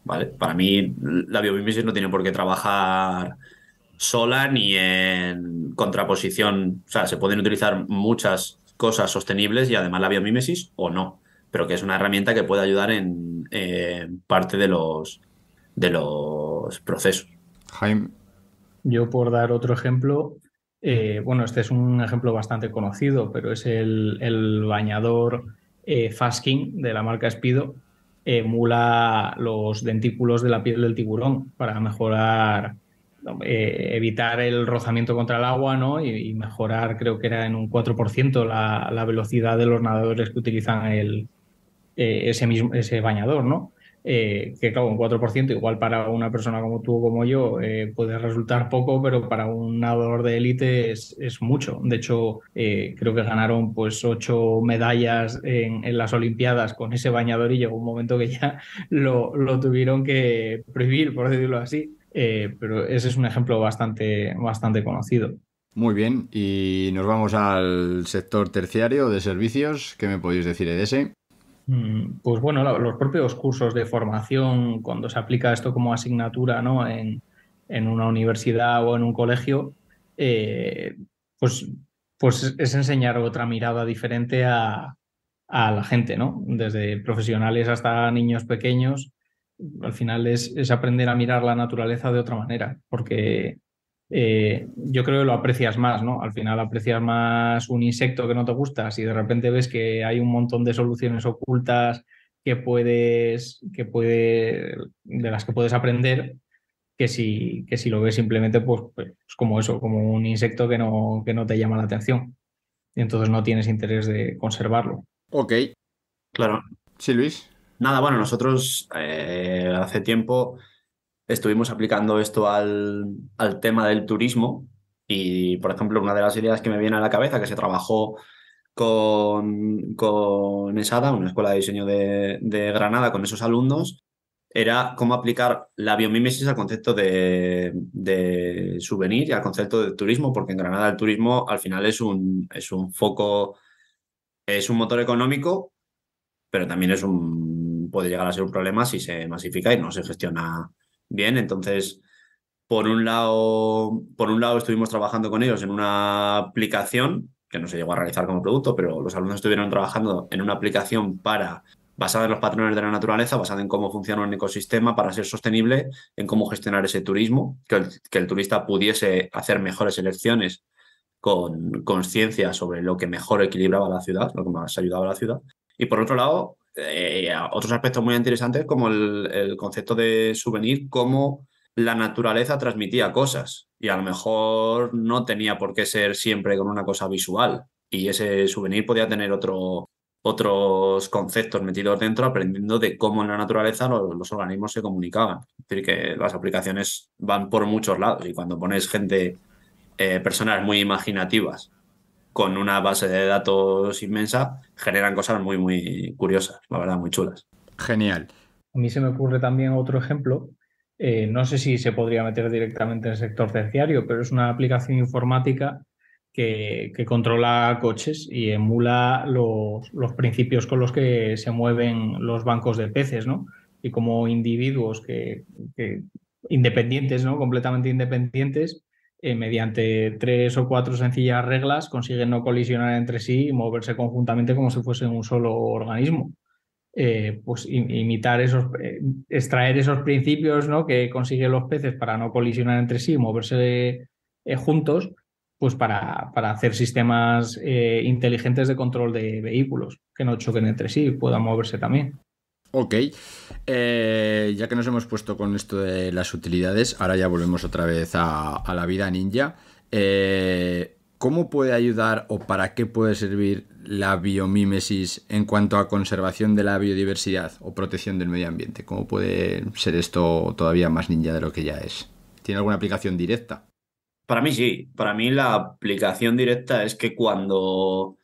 ¿vale? Para mí la biomímesis no tiene por qué trabajar sola ni en contraposición. O sea, se pueden utilizar muchas cosas sostenibles y además la biomímesis o no, pero que es una herramienta que puede ayudar en, parte de los, de los procesos. Jaime. Yo por dar otro ejemplo, eh, bueno, este es un ejemplo bastante conocido, pero es el, bañador eh, Fasking de la marca Speedo. Emula eh, los dentículos de la piel del tiburón para mejorar, evitar el rozamiento contra el agua ¿no? y, mejorar, creo que era en un 4%, la, velocidad de los nadadores que utilizan ese, mismo, ese bañador. ¿no? Eh, que claro, un 4% igual para una persona como tú o como yo eh, puede resultar poco, pero para un nadador de élite es, mucho. De hecho, eh, creo que ganaron pues ocho medallas en, las Olimpiadas con ese bañador y llegó un momento que ya lo, tuvieron que prohibir, por decirlo así. pero ese es un ejemplo bastante, bastante conocido. Muy bien, y nos vamos al sector terciario de servicios. ¿Qué me podéis decir de ese? Mm, pues bueno, los propios cursos de formación, cuando se aplica esto como asignatura ¿no? en, en una universidad o en un colegio, eh, pues, pues es enseñar otra mirada diferente a, la gente, ¿no? Desde profesionales hasta niños pequeños, al final es, es, aprender a mirar la naturaleza de otra manera, porque eh, yo creo que lo aprecias más, ¿no? Al final aprecias más un insecto que no te gusta. Si de repente ves que hay un montón de soluciones ocultas que puedes, que puede, de las que puedes aprender, que si, que si lo ves simplemente pues, pues, pues como eso, como un insecto que no, que no te llama la atención. Y entonces no tienes interés de conservarlo. Ok. Claro. Sí, Luis. Nada, bueno, nosotros eh, hace tiempo estuvimos aplicando esto al, tema del turismo y, por ejemplo, una de las ideas que me viene a la cabeza, que se trabajó con, con ESADA, una escuela de diseño de, Granada, con esos alumnos, era cómo aplicar la biomímesis al concepto de, de, souvenir y al concepto de turismo, porque en Granada el turismo al final es un, es un foco, es un motor económico, pero también es un puede llegar a ser un problema si se masifica y no se gestiona bien. Entonces, por un lado, por un lado estuvimos trabajando con ellos en una aplicación que no se llegó a realizar como producto, pero los alumnos estuvieron trabajando en una aplicación para basada en los patrones de la naturaleza, basada en cómo funciona un ecosistema para ser sostenible, en cómo gestionar ese turismo, que el, que el turista pudiese hacer mejores elecciones con conciencia sobre lo que mejor equilibraba la ciudad, lo que más ayudaba a la ciudad. Y por otro lado, eh, otros aspectos muy interesantes como el, concepto de souvenir, cómo la naturaleza transmitía cosas y a lo mejor no tenía por qué ser siempre con una cosa visual y ese souvenir podía tener otro, otros conceptos metidos dentro aprendiendo de cómo en la naturaleza los, organismos se comunicaban. Es decir, que las aplicaciones van por muchos lados y cuando pones gente, eh, personas muy imaginativas con una base de datos inmensa, generan cosas muy, muy curiosas, la verdad, muy chulas. Genial. A mí se me ocurre también otro ejemplo. Eh, no sé si se podría meter directamente en el sector terciario, pero es una aplicación informática que, controla coches y emula los, los, principios con los que se mueven los bancos de peces, ¿no? Y como individuos que, que independientes, ¿no? Completamente independientes, eh, mediante tres o cuatro sencillas reglas, consiguen no colisionar entre sí y moverse conjuntamente como si fuesen un solo organismo. Eh, pues imitar esos, eh, extraer esos principios ¿no? que consiguen los peces para no colisionar entre sí y moverse juntos, pues para, para hacer sistemas inteligentes de control de vehículos que no choquen entre sí y puedan moverse también. Ok, eh, ya que nos hemos puesto con esto de las utilidades, ahora ya volvemos otra vez a, la vida ninja. Eh, ¿Cómo puede ayudar o para qué puede servir la biomímesis en cuanto a conservación de la biodiversidad o protección del medio ambiente? ¿Cómo puede ser esto todavía más ninja de lo que ya es? ¿Tiene alguna aplicación directa? Para mí sí, para mí la aplicación directa es que cuando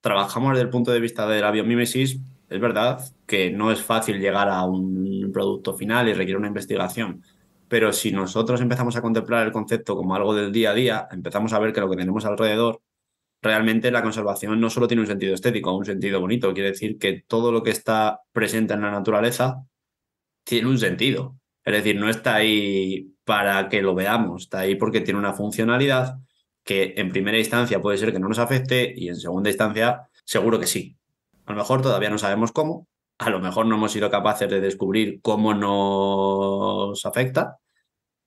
trabajamos desde el punto de vista de la biomímesis, es verdad que no es fácil llegar a un producto final y requiere una investigación, pero si nosotros empezamos a contemplar el concepto como algo del día a día, empezamos a ver que lo que tenemos alrededor, realmente la conservación no solo tiene un sentido estético, un sentido bonito, quiere decir que todo lo que está presente en la naturaleza tiene un sentido. Es decir, no está ahí para que lo veamos, está ahí porque tiene una funcionalidad que en primera instancia puede ser que no nos afecte y en segunda instancia seguro que sí. A lo mejor todavía no sabemos cómo, a lo mejor no hemos sido capaces de descubrir cómo nos afecta,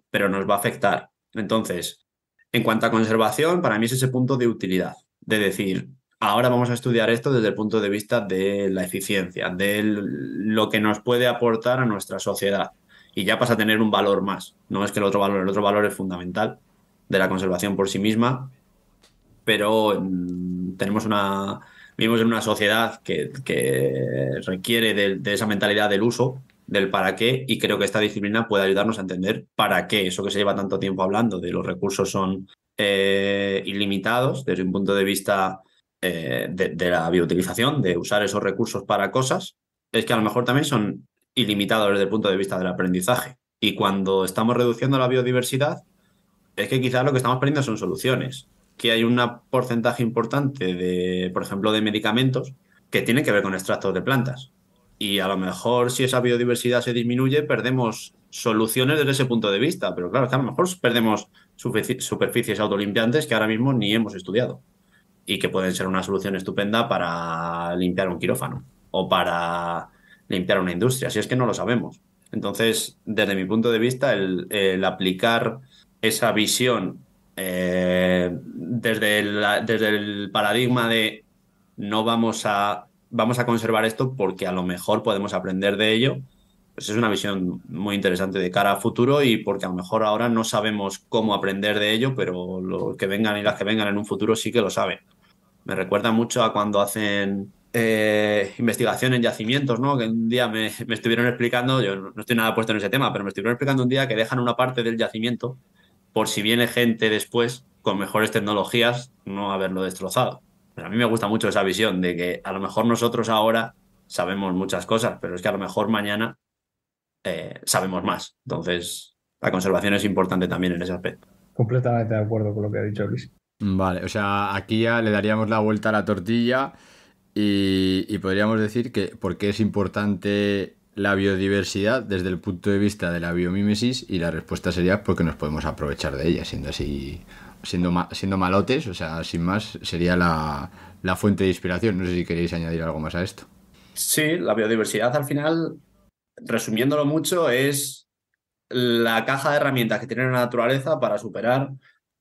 pero nos va a afectar. Entonces, en cuanto a conservación, para mí es ese punto de utilidad, de decir, ahora vamos a estudiar esto desde el punto de vista de la eficiencia, de lo que nos puede aportar a nuestra sociedad. Y ya pasa a tener un valor más. No es que el otro valor, el otro valor es fundamental de la conservación por sí misma, pero mm, tenemos una, vivimos en una sociedad que, que requiere de, esa mentalidad del uso, del para qué, y creo que esta disciplina puede ayudarnos a entender para qué, eso que se lleva tanto tiempo hablando, de los recursos son eh, ilimitados desde un punto de vista eh, de, la bioutilización, de usar esos recursos para cosas, es que a lo mejor también son ilimitados desde el punto de vista del aprendizaje. Y cuando estamos reduciendo la biodiversidad, es que quizás lo que estamos perdiendo son soluciones que hay un porcentaje importante de, por ejemplo, de medicamentos que tienen que ver con extractos de plantas. Y a lo mejor si esa biodiversidad se disminuye, perdemos soluciones desde ese punto de vista. Pero claro, que a lo mejor perdemos superficies autolimpiantes que ahora mismo ni hemos estudiado y que pueden ser una solución estupenda para limpiar un quirófano o para limpiar una industria, si es que no lo sabemos. Entonces, desde mi punto de vista, el aplicar esa visión eh, desde, el, desde el paradigma de no vamos a, vamos a conservar esto porque a lo mejor podemos aprender de ello, pues es una visión muy interesante de cara a futuro y porque a lo mejor ahora no sabemos cómo aprender de ello, pero los que vengan y las que vengan en un futuro sí que lo saben. Me recuerda mucho a cuando hacen eh, investigación en yacimientos, ¿no? Que un día me, me, estuvieron explicando, yo no estoy nada puesto en ese tema, pero me estuvieron explicando un día que dejan una parte del yacimiento por si viene gente después con mejores tecnologías, no haberlo destrozado. Pero a mí me gusta mucho esa visión de que a lo mejor nosotros ahora sabemos muchas cosas, pero es que a lo mejor mañana eh, sabemos más. Entonces, la conservación es importante también en ese aspecto. Completamente de acuerdo con lo que ha dicho Luis. Vale, o sea, aquí ya le daríamos la vuelta a la tortilla y, y podríamos decir que por qué es importante la biodiversidad desde el punto de vista de la biomímesis y la respuesta sería porque nos podemos aprovechar de ella, siendo así, siendo, siendo malotes, o sea, sin más, sería la, la fuente de inspiración. No sé si queréis añadir algo más a esto. Sí, la biodiversidad al final, resumiéndolo mucho, es la caja de herramientas que tiene la naturaleza para superar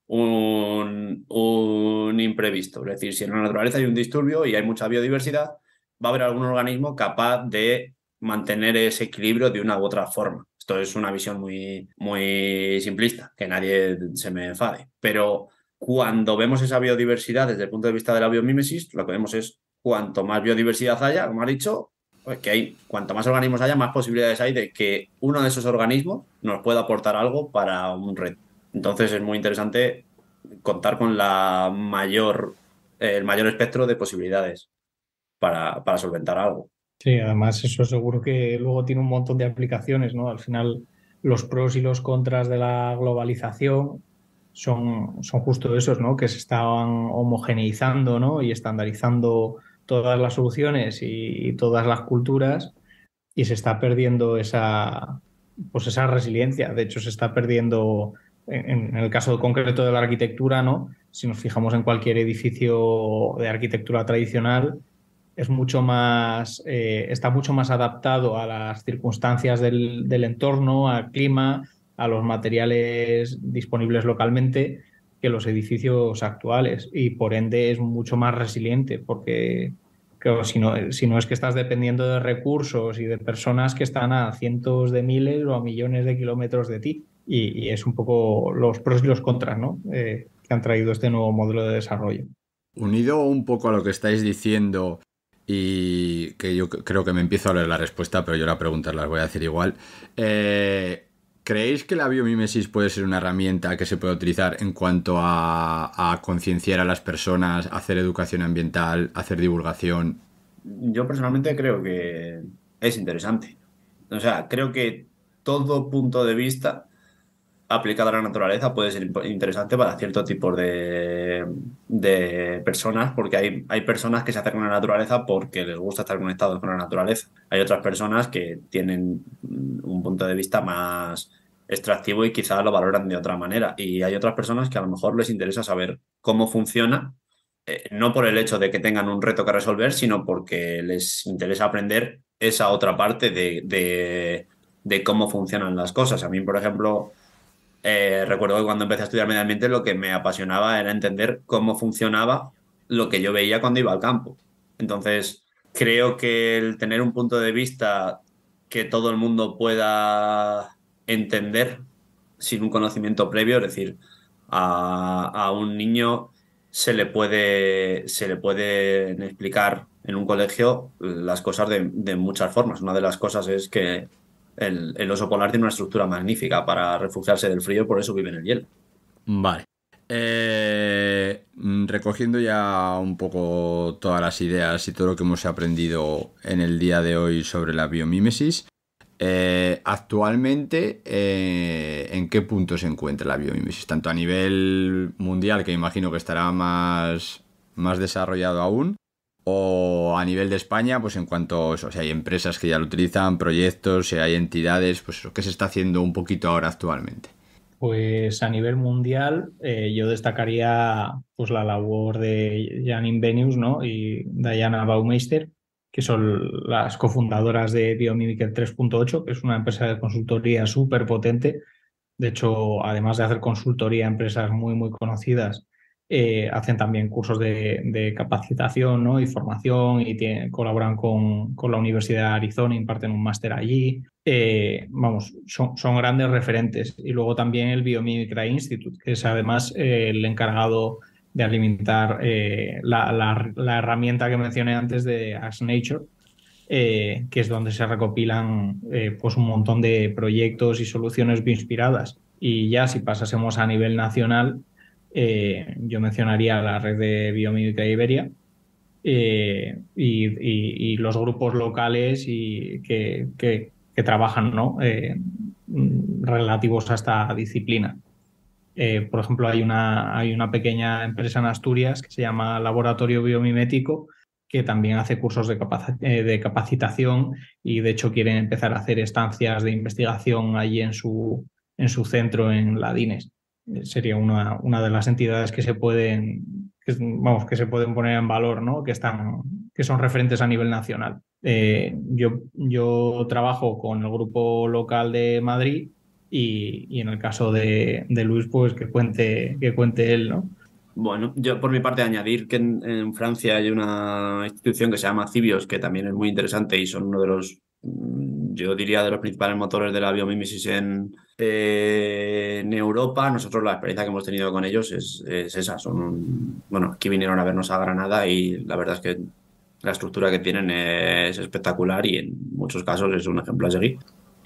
un, un, imprevisto. Es decir, si en la naturaleza hay un disturbio y hay mucha biodiversidad, va a haber algún organismo capaz de mantener ese equilibrio de una u otra forma. Esto es una visión muy, muy simplista, que nadie se me enfade. Pero cuando vemos esa biodiversidad desde el punto de vista de la biomímesis, lo que vemos es cuanto más biodiversidad haya, como ha dicho, pues que hay, cuanto más organismos haya, más posibilidades hay de que uno de esos organismos nos pueda aportar algo para un reto. Entonces es muy interesante contar con la mayor, el mayor espectro de posibilidades para, para solventar algo. Sí, además eso seguro que luego tiene un montón de aplicaciones, ¿no? Al final los pros y los contras de la globalización son, justo esos, ¿no? Que se estaban homogeneizando, ¿no? Y estandarizando todas las soluciones y, todas las culturas y se está perdiendo esa, pues esa resiliencia. De hecho, se está perdiendo en, en el caso concreto de la arquitectura, ¿no? Si nos fijamos en cualquier edificio de arquitectura tradicional, es mucho más, eh, está mucho más adaptado a las circunstancias del, entorno, al clima, a los materiales disponibles localmente que los edificios actuales y por ende es mucho más resiliente porque creo si, no, si no es que estás dependiendo de recursos y de personas que están a cientos de miles o a millones de kilómetros de ti y, es un poco los pros y los contras ¿no? Eh, que han traído este nuevo modelo de desarrollo. Unido un poco a lo que estáis diciendo y que yo creo que me empiezo a leer la respuesta, pero yo la pregunta las voy a hacer igual. Eh, ¿Creéis que la biomimesis puede ser una herramienta que se puede utilizar en cuanto a, a concienciar a las personas, hacer educación ambiental, hacer divulgación? Yo personalmente creo que es interesante. O sea, creo que todo punto de vista aplicada a la naturaleza puede ser interesante para cierto tipo de, personas, porque hay, hay, personas que se acercan a la naturaleza porque les gusta estar conectados con la naturaleza. Hay otras personas que tienen un punto de vista más extractivo y quizás lo valoran de otra manera. Y hay otras personas que a lo mejor les interesa saber cómo funciona, eh, no por el hecho de que tengan un reto que resolver, sino porque les interesa aprender esa otra parte de cómo funcionan las cosas. A mí, por ejemplo, eh, recuerdo que cuando empecé a estudiar medio ambiente lo que me apasionaba era entender cómo funcionaba lo que yo veía cuando iba al campo. Entonces, creo que el tener un punto de vista que todo el mundo pueda entender sin un conocimiento previo, es decir, a, un niño se le puede se le puede explicar en un colegio las cosas de muchas formas. Una de las cosas es que el, oso polar tiene una estructura magnífica para refugiarse del frío, por eso vive en el hielo. Vale. Eh, mm, recogiendo ya un poco todas las ideas y todo lo que hemos aprendido en el día de hoy sobre la biomímesis, eh, actualmente, eh, ¿en qué punto se encuentra la biomímesis? Tanto a nivel mundial, que imagino que estará más, más desarrollado aún, o a nivel de España, pues en cuanto a si hay empresas que ya lo utilizan, proyectos, si hay entidades, pues eso, ¿qué se está haciendo un poquito ahora actualmente? Pues a nivel mundial, eh, yo destacaría pues, la labor de Janine Invenius ¿no? y Diana Baumeister, que son las cofundadoras de Biomimicry 3.8, que es una empresa de consultoría súper potente. De hecho, además de hacer consultoría a empresas muy, muy conocidas, eh, hacen también cursos de, capacitación ¿no? y formación y colaboran con, la Universidad de Arizona, imparten un máster allí. Eh, vamos, son, grandes referentes. Y luego también el Biomimicry Institute, que es además eh, el encargado de alimentar la, herramienta que mencioné antes de Ask Nature. que es donde se recopilan pues un montón de proyectos y soluciones inspiradas. Y ya si pasásemos a nivel nacional, eh, yo mencionaría la red de de Iberia eh, y, los grupos locales y que, trabajan eh, relativos a esta disciplina. por ejemplo, hay una, hay una pequeña empresa en Asturias que se llama Laboratorio Biomimético, que también hace cursos de, capacitación y de hecho quieren empezar a hacer estancias de investigación allí en su, en su centro en Ladines sería una, una de las entidades que se pueden, que, vamos, que se pueden poner en valor, ¿no? Que están, que son referentes a nivel nacional. Eh, yo, yo trabajo con el grupo local de Madrid y, en el caso de, de, Luis, pues que cuente, que cuente él, ¿no? Bueno, yo por mi parte añadir que en, en, Francia hay una institución que se llama Cibios, que también es muy interesante y son uno de los yo diría, de los principales motores de la biomímesis eh, en, Europa. Nosotros la experiencia que hemos tenido con ellos es, es esa. Son bueno, aquí vinieron a vernos a Granada y la verdad es que la estructura que tienen es espectacular y en muchos casos es un ejemplo a seguir.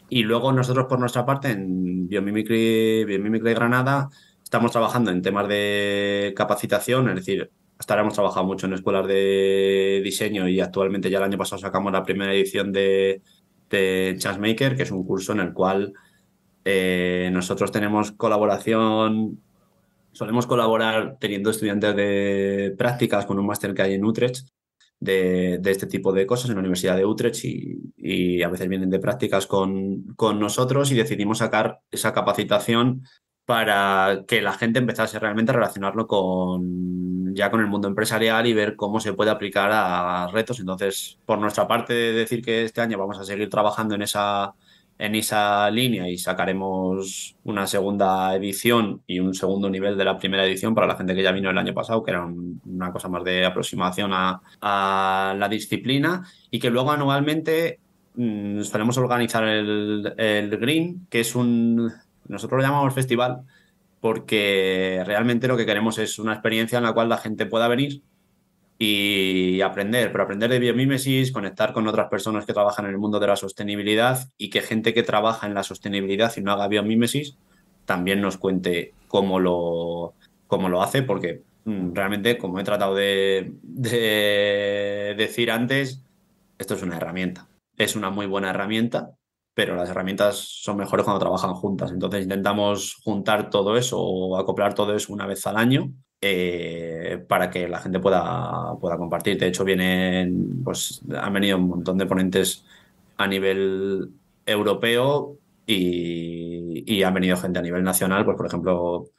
Y luego nosotros por nuestra parte en Biomimicry, Biomimicry Granada estamos trabajando en temas de capacitación, es decir, hasta ahora hemos trabajado mucho en escuelas de diseño y actualmente ya el año pasado sacamos la primera edición de, de Chasmaker, que es un curso en el cual eh, nosotros tenemos colaboración, solemos colaborar teniendo estudiantes de prácticas con un máster que hay en Utrecht de, este tipo de cosas en la Universidad de Utrecht y, a veces vienen de prácticas con, con, nosotros y decidimos sacar esa capacitación para que la gente empezase realmente a relacionarlo con ya con el mundo empresarial y ver cómo se puede aplicar a retos. Entonces, por nuestra parte, decir que este año vamos a seguir trabajando en esa, en esa línea y sacaremos una segunda edición y un segundo nivel de la primera edición para la gente que ya vino el año pasado, que era una cosa más de aproximación a, la disciplina y que luego anualmente mmm, organizar el Green, que es un nosotros lo llamamos festival porque realmente lo que queremos es una experiencia en la cual la gente pueda venir y aprender, pero aprender de biomímesis, conectar con otras personas que trabajan en el mundo de la sostenibilidad y que gente que trabaja en la sostenibilidad y no haga biomímesis también nos cuente cómo lo, cómo lo hace, porque mm, realmente, como he tratado de decir antes, esto es una herramienta, es una muy buena herramienta pero las herramientas son mejores cuando trabajan juntas. Entonces intentamos juntar todo eso o acoplar todo eso una vez al año eh, para que la gente pueda, pueda compartir. De hecho, vienen, pues han venido un montón de ponentes a nivel europeo y, y han venido gente a nivel nacional, pues por ejemplo,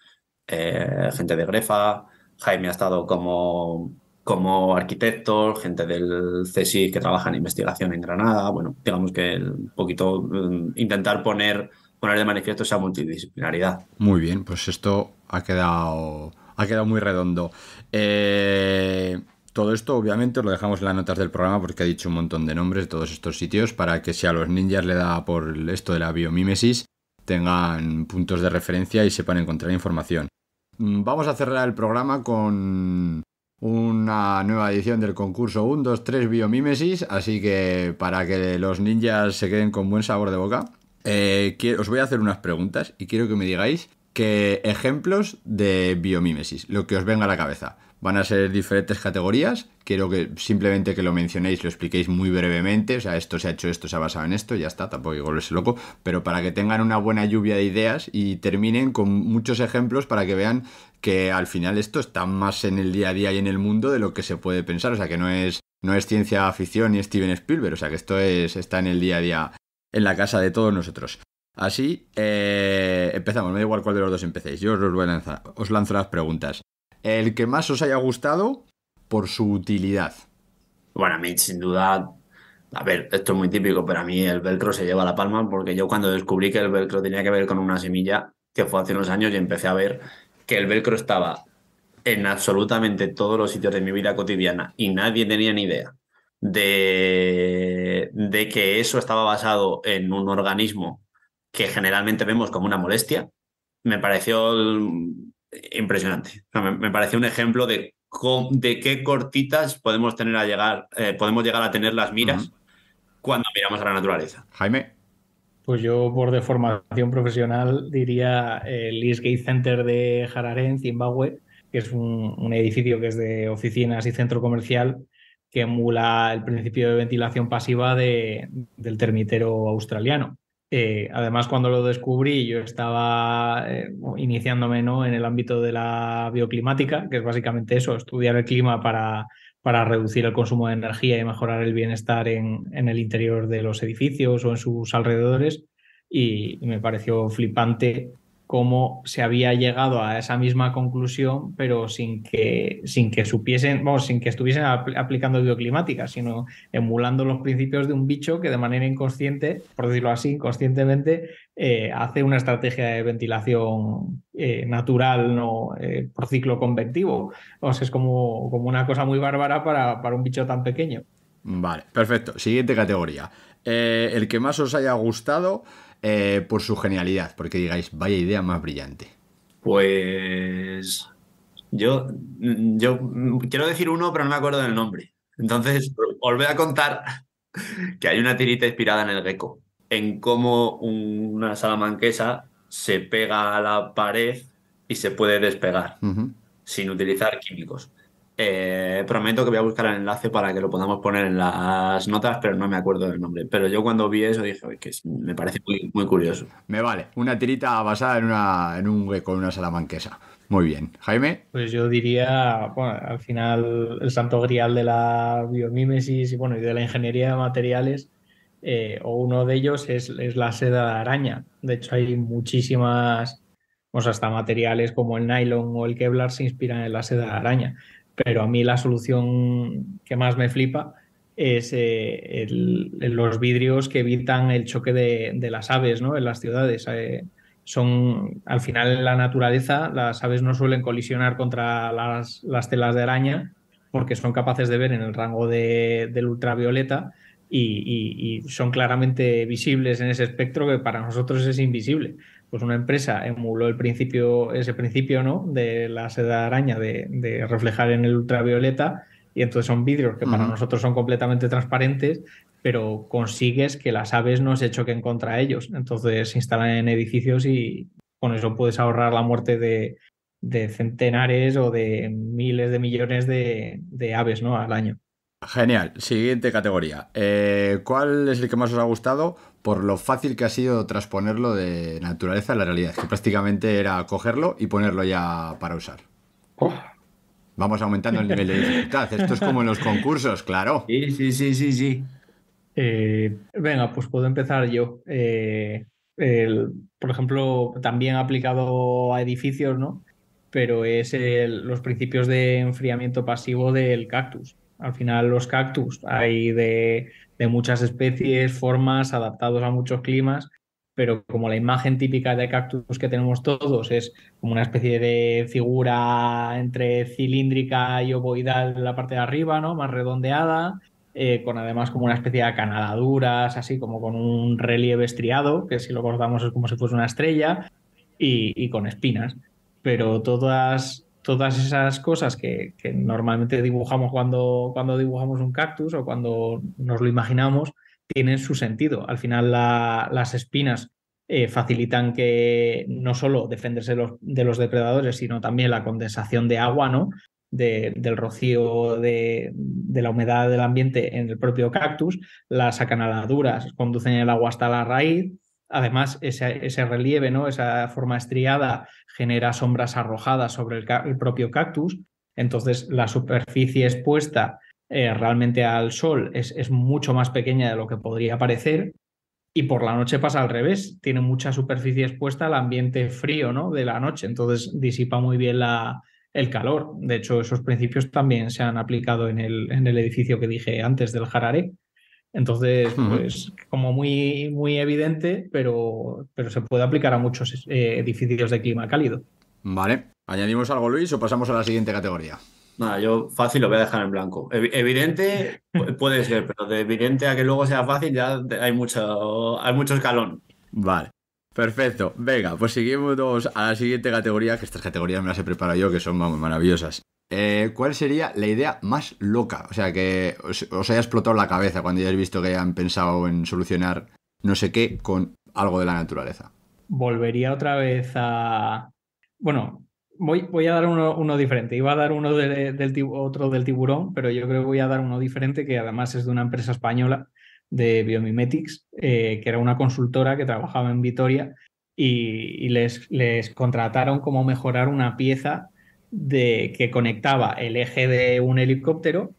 eh, gente de Grefa, Jaime ha estado como como arquitectos, gente del C.S.I. que trabaja en investigación en Granada, bueno, digamos que un poquito mm, intentar poner, poner de manifiesto esa multidisciplinaridad. Muy bien, pues esto ha quedado, ha quedado muy redondo. Eh, todo esto obviamente lo dejamos en las notas del programa porque ha dicho un montón de nombres de todos estos sitios para que si a los ninjas le da por esto de la biomímesis tengan puntos de referencia y sepan encontrar información. Mm, vamos a cerrar el programa con una nueva edición del concurso 1, 2, 3 Biomímesis, así que para que los ninjas se queden con buen sabor de boca, eh, os voy a hacer unas preguntas y quiero que me digáis qué ejemplos de biomímesis, lo que os venga a la cabeza. Van a ser diferentes categorías. Quiero que simplemente que lo mencionéis, lo expliquéis muy brevemente. O sea, esto se ha hecho, esto se ha basado en esto, ya está, tampoco hay que volverse loco. Pero para que tengan una buena lluvia de ideas y terminen con muchos ejemplos para que vean que al final esto está más en el día a día y en el mundo de lo que se puede pensar. O sea, que no es, no es ciencia ficción ni Steven Spielberg. O sea, que esto es, está en el día a día en la casa de todos nosotros. Así, eh, empezamos, me da igual cuál de los dos empecéis, yo os, voy os lanzo las preguntas el que más os haya gustado por su utilidad. Bueno, a mí sin duda, a ver, esto es muy típico, pero a mí el velcro se lleva la palma porque yo cuando descubrí que el velcro tenía que ver con una semilla, que fue hace unos años y empecé a ver que el velcro estaba en absolutamente todos los sitios de mi vida cotidiana y nadie tenía ni idea de, que eso estaba basado en un organismo que generalmente vemos como una molestia, me pareció impresionante. me, parece un ejemplo de, de qué cortitas podemos, tener a llegar, eh, podemos llegar a tener las miras cuando miramos a la naturaleza. Jaime. Pues yo por deformación profesional diría eh, el East Gate Center de Harare en Zimbabue, que es un, edificio que es de oficinas y centro comercial que emula el principio de ventilación pasiva del termitero australiano. Eh, además, cuando lo descubrí, yo estaba eh, iniciándome ¿no? en el ámbito de la bioclimática, que es básicamente eso, estudiar el clima para, para reducir el consumo de energía y mejorar el bienestar en, el interior de los edificios o en sus alrededores. Y, y me pareció flipante cómo se había llegado a esa misma conclusión, pero sin que, sin que supiesen, sin que estuviesen aplicando bioclimática, sino emulando los principios de un bicho que de manera inconsciente, por decirlo así, inconscientemente, eh, hace una estrategia de ventilación eh, natural, no eh, por ciclo convectivo. O sea, es como, una cosa muy bárbara para, para un bicho tan pequeño. Vale, perfecto. Siguiente categoría. el que más os haya gustado, eh, por su genialidad? Porque digáis, vaya idea más brillante. Pues yo, yo quiero decir uno, pero no me acuerdo del nombre. Entonces, os a contar que hay una tirita inspirada en el gecko, en cómo una salamanquesa se pega a la pared y se puede despegar sin utilizar químicos. Eh, prometo que voy a buscar el enlace para que lo podamos poner en las notas, pero no me acuerdo del nombre. Pero yo cuando vi eso dije que me parece muy, curioso. Me vale, una tirita basada en, un hueco, en una salamanquesa. Muy bien. Jaime. Pues yo diría, al final el santo grial de la biomímesis y bueno, y de la ingeniería de materiales, eh, o uno de ellos es, la seda de araña. De hecho, hay muchísimas, hasta materiales como el nylon o el Kevlar se inspiran en la seda de araña pero a mí la solución que más me flipa es eh, los vidrios que evitan el choque de, las aves ¿no? en las ciudades. Eh, son, al final, en la naturaleza, las aves no suelen colisionar contra las, telas de araña porque son capaces de ver en el rango de, del ultravioleta y, son claramente visibles en ese espectro que para nosotros es invisible pues una empresa emuló el principio, ese principio ¿no? de la seda araña de, reflejar en el ultravioleta y entonces son vidrios que para nosotros son completamente transparentes, pero consigues que las aves no se choquen contra ellos. Entonces se instalan en edificios y con eso puedes ahorrar la muerte de, de centenares o de miles de millones de, de aves ¿no? al año. Genial. Siguiente categoría. Eh, ¿Cuál es el que más os ha gustado por lo fácil que ha sido transponerlo de naturaleza a la realidad? Que prácticamente era cogerlo y ponerlo ya para usar. Oh. Vamos aumentando el nivel de dificultad. Esto es como en los concursos, claro. Sí, sí, sí, sí, sí. Eh, venga, pues puedo empezar yo. Eh, por ejemplo, también aplicado a edificios, ¿no? Pero es los principios de enfriamiento pasivo del cactus. Al final los cactus hay de, muchas especies, formas, adaptados a muchos climas, pero como la imagen típica de cactus que tenemos todos es como una especie de figura entre cilíndrica y ovoidal en la parte de arriba, ¿no? Más redondeada, eh, con además como una especie de acanaladuras, así como con un relieve estriado, que si lo cortamos es como si fuese una estrella, y, y con espinas. Pero todas todas esas cosas que, normalmente dibujamos cuando, cuando dibujamos un cactus o cuando nos lo imaginamos, tienen su sentido. Al final las espinas eh, facilitan que no solo defenderse de los depredadores, sino también la condensación de agua, ¿no? del rocío de, de, la humedad del ambiente en el propio cactus, las acanaladuras conducen el agua hasta la raíz, Además, ese, relieve, ¿no? esa forma estriada, genera sombras arrojadas sobre el, propio cactus. Entonces, la superficie expuesta eh, realmente al sol es, mucho más pequeña de lo que podría parecer. Y por la noche pasa al revés, tiene mucha superficie expuesta al ambiente frío ¿no? de la noche, entonces disipa muy bien la, el calor. De hecho, esos principios también se han aplicado en el, en el edificio que dije antes del jararé. Entonces, pues como muy, muy evidente, pero, pero se puede aplicar a muchos eh, edificios de clima cálido. Vale. ¿Añadimos algo, Luis, o pasamos a la siguiente categoría? Nada, yo fácil lo voy a dejar en blanco. Evidente puede ser, pero de evidente a que luego sea fácil ya hay mucho, hay mucho escalón. Vale. Perfecto. Venga, pues seguimos a la siguiente categoría, que estas categorías me las he preparado yo, que son maravillosas. Eh, ¿cuál sería la idea más loca? O sea, que os, haya explotado la cabeza cuando hayáis visto que hayan pensado en solucionar no sé qué con algo de la naturaleza. Volvería otra vez a... Bueno, voy, a dar uno, diferente. Iba a dar uno del, otro del tiburón, pero yo creo que voy a dar uno diferente que además es de una empresa española de Biomimetics, eh, que era una consultora que trabajaba en Vitoria y, les, les, contrataron como mejorar una pieza de, que conectaba el eje de un helicóptero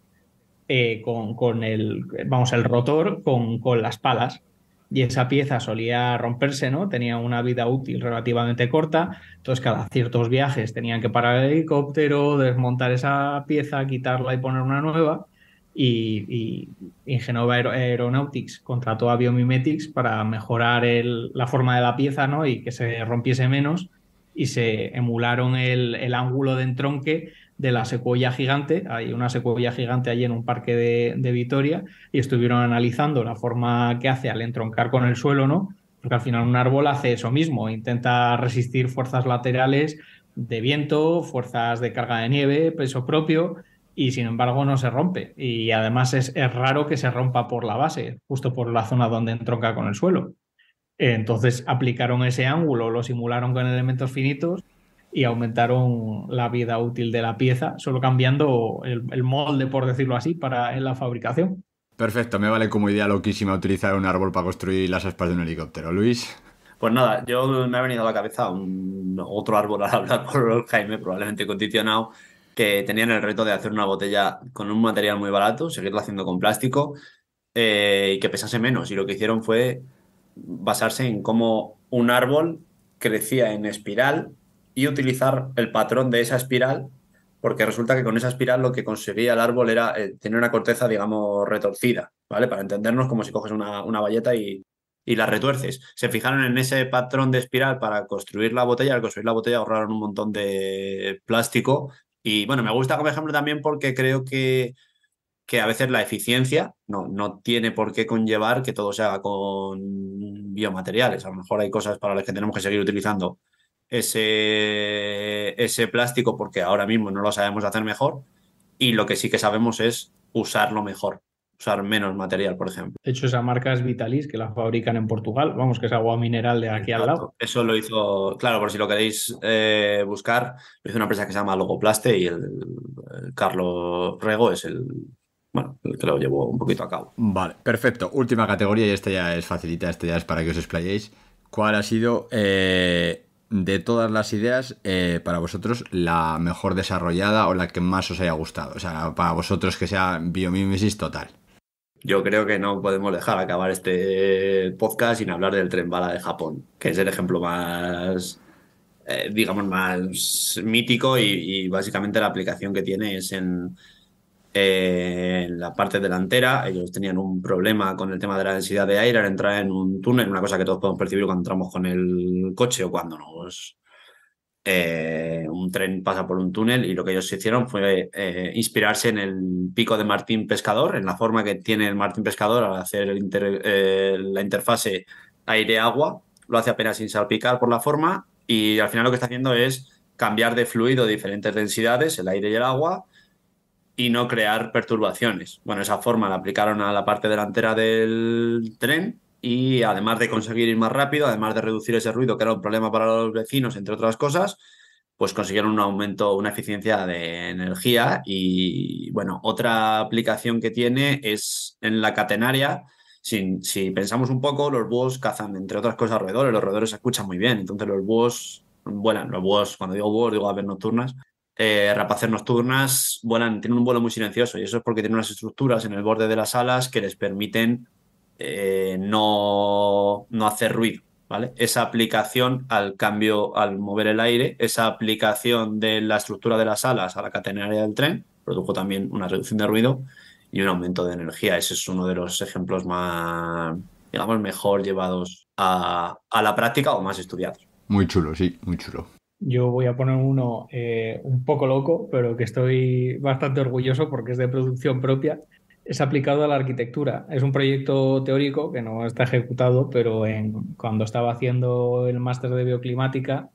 eh, con, el, vamos, el rotor con, las palas. Y esa pieza solía romperse, ¿no? Tenía una vida útil relativamente corta. Entonces, cada ciertos viajes tenían que parar el helicóptero, desmontar esa pieza, quitarla y poner una nueva. Y, y, Aeronautics contrató a Biomimetics para mejorar la forma de la pieza, ¿no? Y que se rompiese menos y se emularon el, ángulo de entronque de la secuoya gigante. Hay una secuoya gigante allí en un parque de, Vitoria y estuvieron analizando la forma que hace al entroncar con el suelo, ¿no? Porque al final un árbol hace eso mismo, intenta resistir fuerzas laterales de viento, fuerzas de carga de nieve, peso propio, y sin embargo no se rompe. Y además es raro que se rompa por la base, justo por la zona donde entronca con el suelo. Entonces aplicaron ese ángulo, lo simularon con elementos finitos y aumentaron la vida útil de la pieza, solo cambiando el, molde, por decirlo así, para en la fabricación. Perfecto, me vale como idea loquísima utilizar un árbol para construir las aspas de un helicóptero. Luis. Pues nada, yo me ha venido a la cabeza otro árbol al hablar con Jaime, probablemente condicionado, que tenían el reto de hacer una botella con un material muy barato, seguirlo haciendo con plástico eh, y que pesase menos. Y lo que hicieron fue basarse en cómo un árbol crecía en espiral y utilizar el patrón de esa espiral, porque resulta que con esa espiral lo que conseguía el árbol era eh, tener una corteza, digamos, retorcida, ¿vale? Para entendernos, como si coges una, una bayeta y, y la retuerces. Se fijaron en ese patrón de espiral para construir la botella. Al construir la botella ahorraron un montón de plástico. Y bueno, me gusta como ejemplo también porque creo que que a veces la eficiencia no, no tiene por qué conllevar que todo se haga con biomateriales. A lo mejor hay cosas para las que tenemos que seguir utilizando ese, ese plástico porque ahora mismo no lo sabemos hacer mejor y lo que sí que sabemos es usarlo mejor, usar menos material, por ejemplo. De hecho, esa marca es Vitalis, que la fabrican en Portugal, vamos, que es agua mineral de aquí al lado. Eso lo hizo, claro, por si lo queréis eh, buscar, lo hizo una empresa que se llama Logoplaste y el Carlos Rego es el bueno, que lo llevo un poquito a cabo. Vale, perfecto. Última categoría y esta ya es facilita, esta ya es para que os explayéis. ¿Cuál ha sido eh, de todas las ideas eh, para vosotros la mejor desarrollada o la que más os haya gustado? O sea, para vosotros que sea biomimesis total. Yo creo que no podemos dejar acabar este podcast sin hablar del tren bala de Japón, que es el ejemplo más, eh, digamos, más mítico y básicamente la aplicación que tiene es en, en eh, la parte delantera, ellos tenían un problema con el tema de la densidad de aire al entrar en un túnel, una cosa que todos podemos percibir cuando entramos con el coche o cuando nos. Eh, un tren pasa por un túnel y lo que ellos hicieron fue eh, inspirarse en el pico de Martín Pescador, en la forma que tiene el Martín Pescador al hacer la interfase aire-agua, lo hace apenas sin salpicar por la forma y al final lo que está haciendo es cambiar de fluido diferentes densidades, el aire y el agua, y no crear perturbaciones. Bueno, esa forma la aplicaron a la parte delantera del tren y además de conseguir ir más rápido, además de reducir ese ruido que era un problema para los vecinos, entre otras cosas, pues consiguieron un aumento, una eficiencia de energía y bueno, otra aplicación que tiene es en la catenaria. Si, pensamos un poco, los búhos cazan, entre otras cosas, roedores. Los roedores se escuchan muy bien, entonces los búhos bueno Los búhos, cuando digo búhos, digo aves nocturnas. Eh, rapaces nocturnas tienen un vuelo muy silencioso y eso es porque tienen unas estructuras en el borde de las alas que les permiten eh, no, no, hacer ruido. ¿vale? Esa aplicación al cambio, al mover el aire, esa aplicación de la estructura de las alas a la catenaria del tren produjo también una reducción de ruido y un aumento de energía. Ese es uno de los ejemplos más, digamos, mejor llevados a la práctica o más estudiados. Muy chulo, sí, muy chulo. Yo voy a poner uno eh, un poco loco, pero que estoy bastante orgulloso porque es de producción propia. Es aplicado a la arquitectura. Es un proyecto teórico que no está ejecutado, pero cuando estaba haciendo el máster de bioclimática,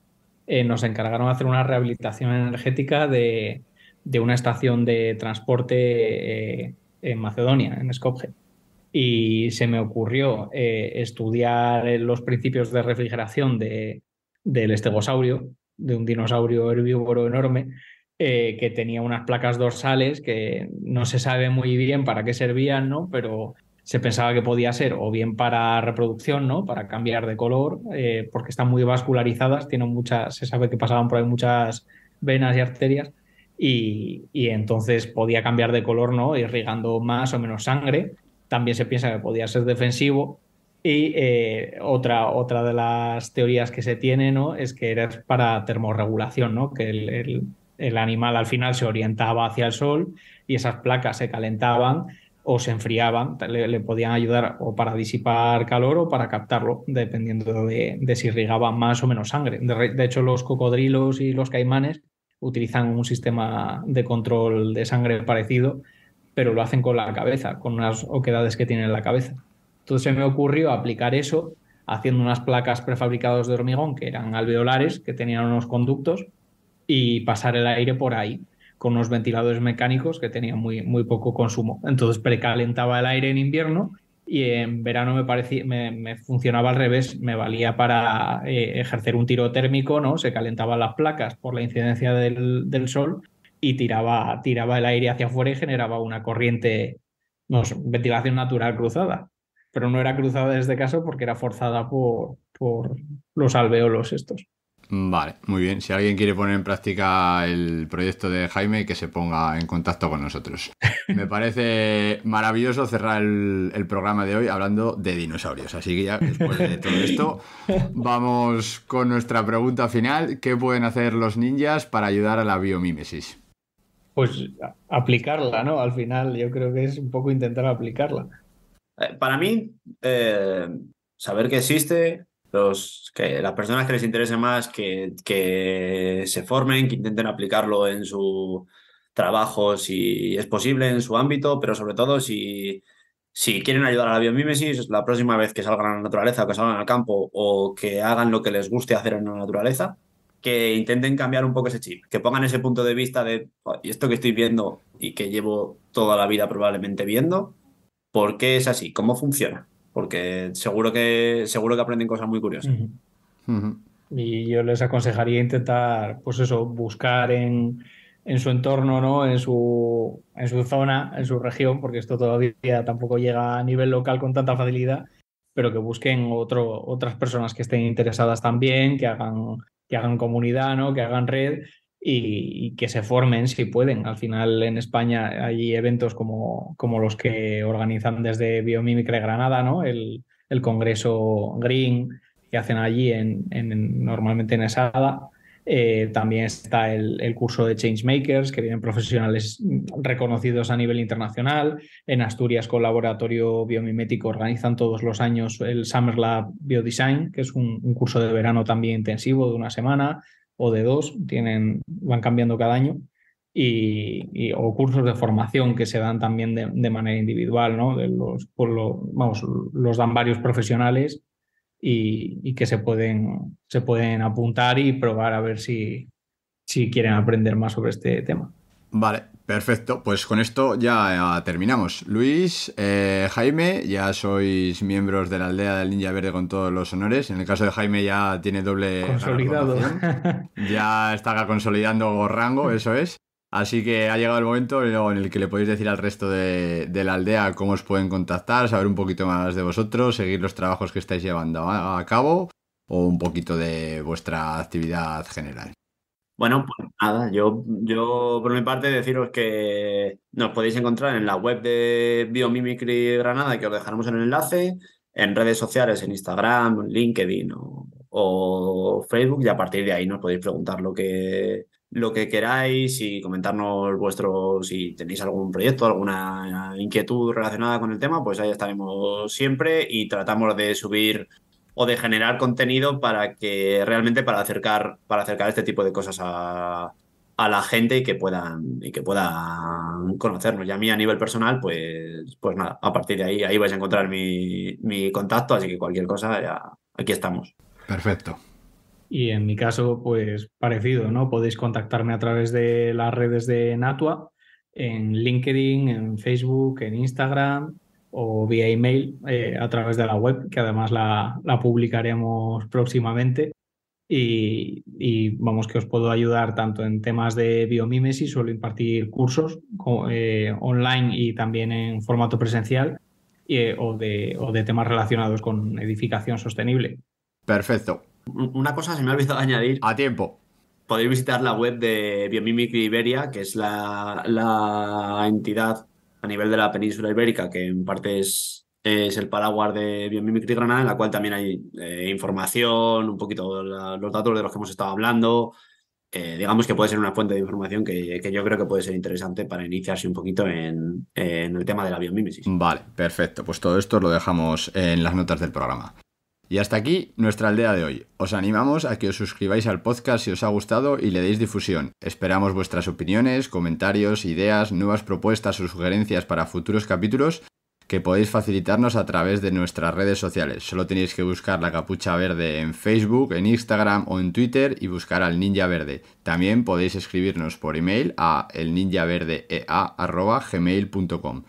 eh, nos encargaron de hacer una rehabilitación energética de, una estación de transporte eh, en Macedonia, en Skopje. Y se me ocurrió estudiar los principios de refrigeración del estegosaurio de un dinosaurio herbívoro enorme eh, que tenía unas placas dorsales que no se sabe muy bien para qué servían, ¿no? Pero se pensaba que podía ser o bien para reproducción, ¿no? Para cambiar de color, eh, porque están muy vascularizadas, tienen muchas, se sabe que pasaban por ahí muchas venas y arterias, y, entonces podía cambiar de color, ¿no? Irrigando más o menos sangre. También se piensa que podía ser defensivo, y eh, otra, otra de las teorías que se tiene es que era para termorregulación, ¿no? que el, animal al final se orientaba hacia el sol y esas placas se calentaban o se enfriaban, le, podían ayudar o para disipar calor o para captarlo, dependiendo de, si irrigaba más o menos sangre. De, de, hecho, los cocodrilos y los caimanes utilizan un sistema de control de sangre parecido, pero lo hacen con la cabeza, con unas oquedades que tienen en la cabeza. Entonces se me ocurrió aplicar eso haciendo unas placas prefabricadas de hormigón que eran alveolares, que tenían unos conductos, y pasar el aire por ahí con unos ventiladores mecánicos que tenían muy, muy poco consumo. Entonces precalentaba el aire en invierno y en verano me, parecía, me, funcionaba al revés, me valía para eh, ejercer un tiro térmico, ¿no? Se calentaban las placas por la incidencia del, sol y tiraba, tiraba el aire hacia afuera y generaba una corriente, no ventilación natural cruzada pero no era cruzada en este caso porque era forzada por, los alveolos estos. Vale, muy bien. Si alguien quiere poner en práctica el proyecto de Jaime, que se ponga en contacto con nosotros. Me parece maravilloso cerrar el, el, programa de hoy hablando de dinosaurios. Así que ya después de todo esto, vamos con nuestra pregunta final. ¿Qué pueden hacer los ninjas para ayudar a la biomímesis? Pues aplicarla, ¿no? Al final yo creo que es un poco intentar aplicarla. Eh, para mí, eh, saber que existe, los, que las personas que les interese más, que, que se formen, que intenten aplicarlo en su trabajo, si es posible, en su ámbito, pero sobre todo si, si quieren ayudar a la biomímesis, la próxima vez que salgan a la naturaleza o que salgan al campo o que hagan lo que les guste hacer en la naturaleza, que intenten cambiar un poco ese chip, que pongan ese punto de vista de oh, esto que estoy viendo y que llevo toda la vida probablemente viendo, ¿Por qué es así? ¿Cómo funciona? Porque seguro que, seguro que aprenden cosas muy curiosas. Y yo les aconsejaría intentar, pues eso, buscar en, en su entorno, ¿no? En su, en su zona, en su región, porque esto todavía tampoco llega a nivel local con tanta facilidad, pero que busquen otro, otras personas que estén interesadas también, que hagan, que hagan comunidad, ¿no? Que hagan red y, que se formen si pueden. Al final en España hay eventos como, los que organizan desde Biomimicre Granada, ¿no? El, Congreso Green que hacen allí en, normalmente en Esada. Eh, también está el, curso de Changemakers, que vienen profesionales reconocidos a nivel internacional. En Asturias, con Laboratorio Biomimético, organizan todos los años el Summer Lab Biodesign, que es un curso de verano también intensivo de una semana o de dos, tienen, van cambiando cada año. Y, o cursos de formación que se dan también de, manera individual, ¿no? los, vamos, los dan varios profesionales y, que se pueden, se pueden apuntar y probar a ver si, si quieren aprender más sobre este tema. Vale, Perfecto, pues con esto ya terminamos. Luis, eh, Jaime, ya sois miembros de la aldea del Ninja Verde con todos los honores. En el caso de Jaime ya tiene doble... Consolidado. Ya está consolidando rango, eso es. Así que ha llegado el momento en el que le podéis decir al resto de, la aldea cómo os pueden contactar, saber un poquito más de vosotros, seguir los trabajos que estáis llevando a cabo o un poquito de vuestra actividad general. Bueno, pues nada, yo, yo por mi parte deciros que nos podéis encontrar en la web de Biomimicry Granada, que os dejaremos en el enlace, en redes sociales, en Instagram, LinkedIn o, Facebook, y a partir de ahí nos podéis preguntar lo que, lo que queráis y comentarnos vuestro, si tenéis algún proyecto, alguna inquietud relacionada con el tema, pues ahí estaremos siempre y tratamos de subir o de generar contenido para que realmente para acercar, para acercar este tipo de cosas a, a la gente y que puedan y que puedan conocernos. Y a mí a nivel personal, pues, pues nada, a partir de ahí, ahí vais a encontrar mi, mi contacto, así que cualquier cosa, ya, aquí estamos. Perfecto. Y en mi caso, pues parecido, ¿no? Podéis contactarme a través de las redes de Natua, en LinkedIn, en Facebook, en Instagram, o vía email eh, a través de la web, que además la, publicaremos próximamente. Y, vamos que os puedo ayudar tanto en temas de biomímesis, suelo impartir cursos eh, online y también en formato presencial eh, o, de, temas relacionados con edificación sostenible. Perfecto. Una cosa se me ha olvidado añadir. A tiempo podéis visitar la web de Biomimic Iberia, que es la, entidad a nivel de la península ibérica, que en parte es, el paraguas de Biomimicry Granada, en la cual también hay eh, información, un poquito los datos de los que hemos estado hablando. digamos que puede ser una fuente de información que, yo creo que puede ser interesante para iniciarse un poquito en, en el tema de la biomímesis. Vale, perfecto. Pues todo esto lo dejamos en las notas del programa. Y hasta aquí nuestra aldea de hoy. Os animamos a que os suscribáis al podcast si os ha gustado y le deis difusión. Esperamos vuestras opiniones, comentarios, ideas, nuevas propuestas o sugerencias para futuros capítulos que podéis facilitarnos a través de nuestras redes sociales. Solo tenéis que buscar la capucha verde en Facebook, en Instagram o en Twitter y buscar al ninja verde. También podéis escribirnos por email a elninjaverdeea.gmail.com.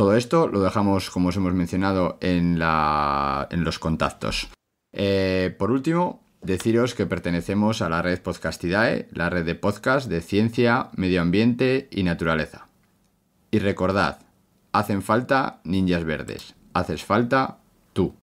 Todo esto lo dejamos, como os hemos mencionado, en, los contactos. Eh, por último, deciros que pertenecemos a la red Podcastidae, la red de podcast de ciencia, medio ambiente y naturaleza. Y recordad, hacen falta ninjas verdes, haces falta tú.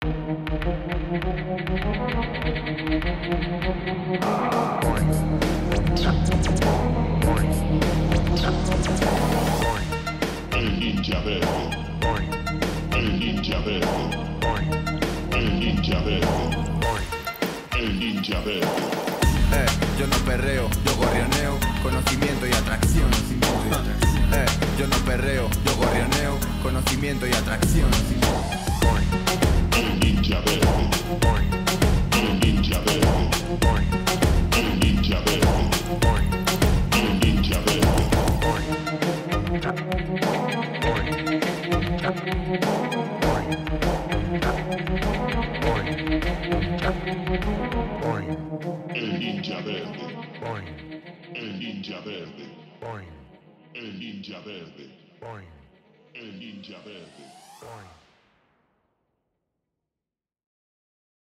Eh, yo no perreo, yo gorrioneo, conocimiento y atracción. Eh, yo no perreo, yo gorrioneo, conocimiento y atracción. El ninja verde. Boing. El ninja verde. Boing. El ninja verde. Boing. El ninja verde. Boing.